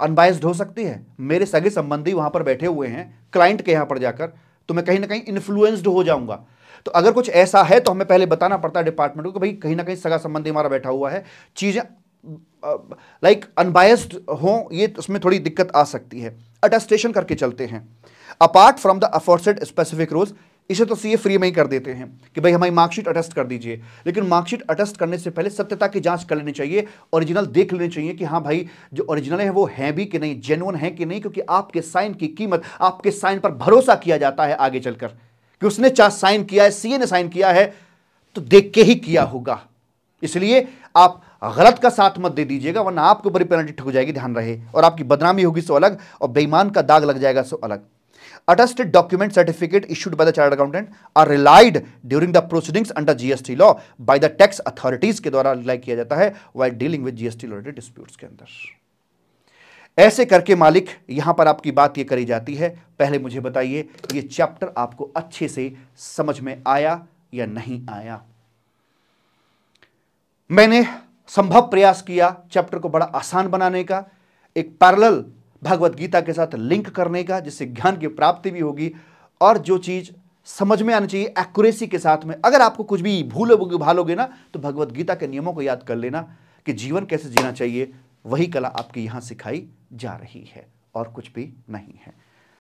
अनबायस्ड हो सकती है मेरे सगे संबंधी वहां पर बैठे हुए हैं क्लाइंट के यहाँ पर जाकर तो मैं कहीं ना कहीं इन्फ्लुएंस्ड हो जाऊंगा तो अगर कुछ ऐसा है तो हमें पहले बताना पड़ता है डिपार्टमेंट को कि भाई कहीं ना कहीं सगा संबंधी हमारा बैठा हुआ है चीज़ें लाइक अनबायस्ड हों ये तो उसमें थोड़ी दिक्कत आ सकती है अटेस्टेशन करके चलते हैं apart from the aforesaid specific rules इसे तो सीए फ्री में ही कर देते हैं कि भाई हमारी मार्कशीट अटेस्ट कर दीजिए लेकिन मार्कशीट अटेस्ट करने से पहले सत्यता की जांच कर लेनी चाहिए ओरिजिनल देख लेने चाहिए कि हाँ भाई जो ओरिजिनल है वो है भी कि नहीं जेनुअन है कि नहीं क्योंकि आपके साइन की कीमत आपके साइन पर भरोसा किया जाता है आगे चलकर कि उसने चाह साइन किया है सीए ने साइन किया है तो देख के ही किया होगा इसलिए आप गलत का साथ मत दे दीजिएगा वरना आपके ऊपर पेनल्टी ठुक जाएगी ध्यान रहे और आपकी बदनामी होगी सो अलग और बेईमान का दाग लग जाएगा सो अलग attested document certificate issued by the chartered accountant are relied during the proceedings under GST law by the tax authorities के द्वारा रिलाई किया जाता है while dealing with GST related disputes के अंदर ऐसे करके मालिक यहां पर आपकी बात ये करी जाती है पहले मुझे बताइए ये चैप्टर आपको अच्छे से समझ में आया या नहीं आया मैंने संभव प्रयास किया चैप्टर को बड़ा आसान बनाने का एक पैरल भगवत गीता के साथ लिंक करने का जिससे ज्ञान की प्राप्ति भी होगी और जो चीज़ समझ में आनी चाहिए एक्यूरेसी के साथ में अगर आपको कुछ भी भूलोगे भालोगे ना तो भगवत गीता के नियमों को याद कर लेना कि जीवन कैसे जीना चाहिए वही कला आपकी यहाँ सिखाई जा रही है और कुछ भी नहीं है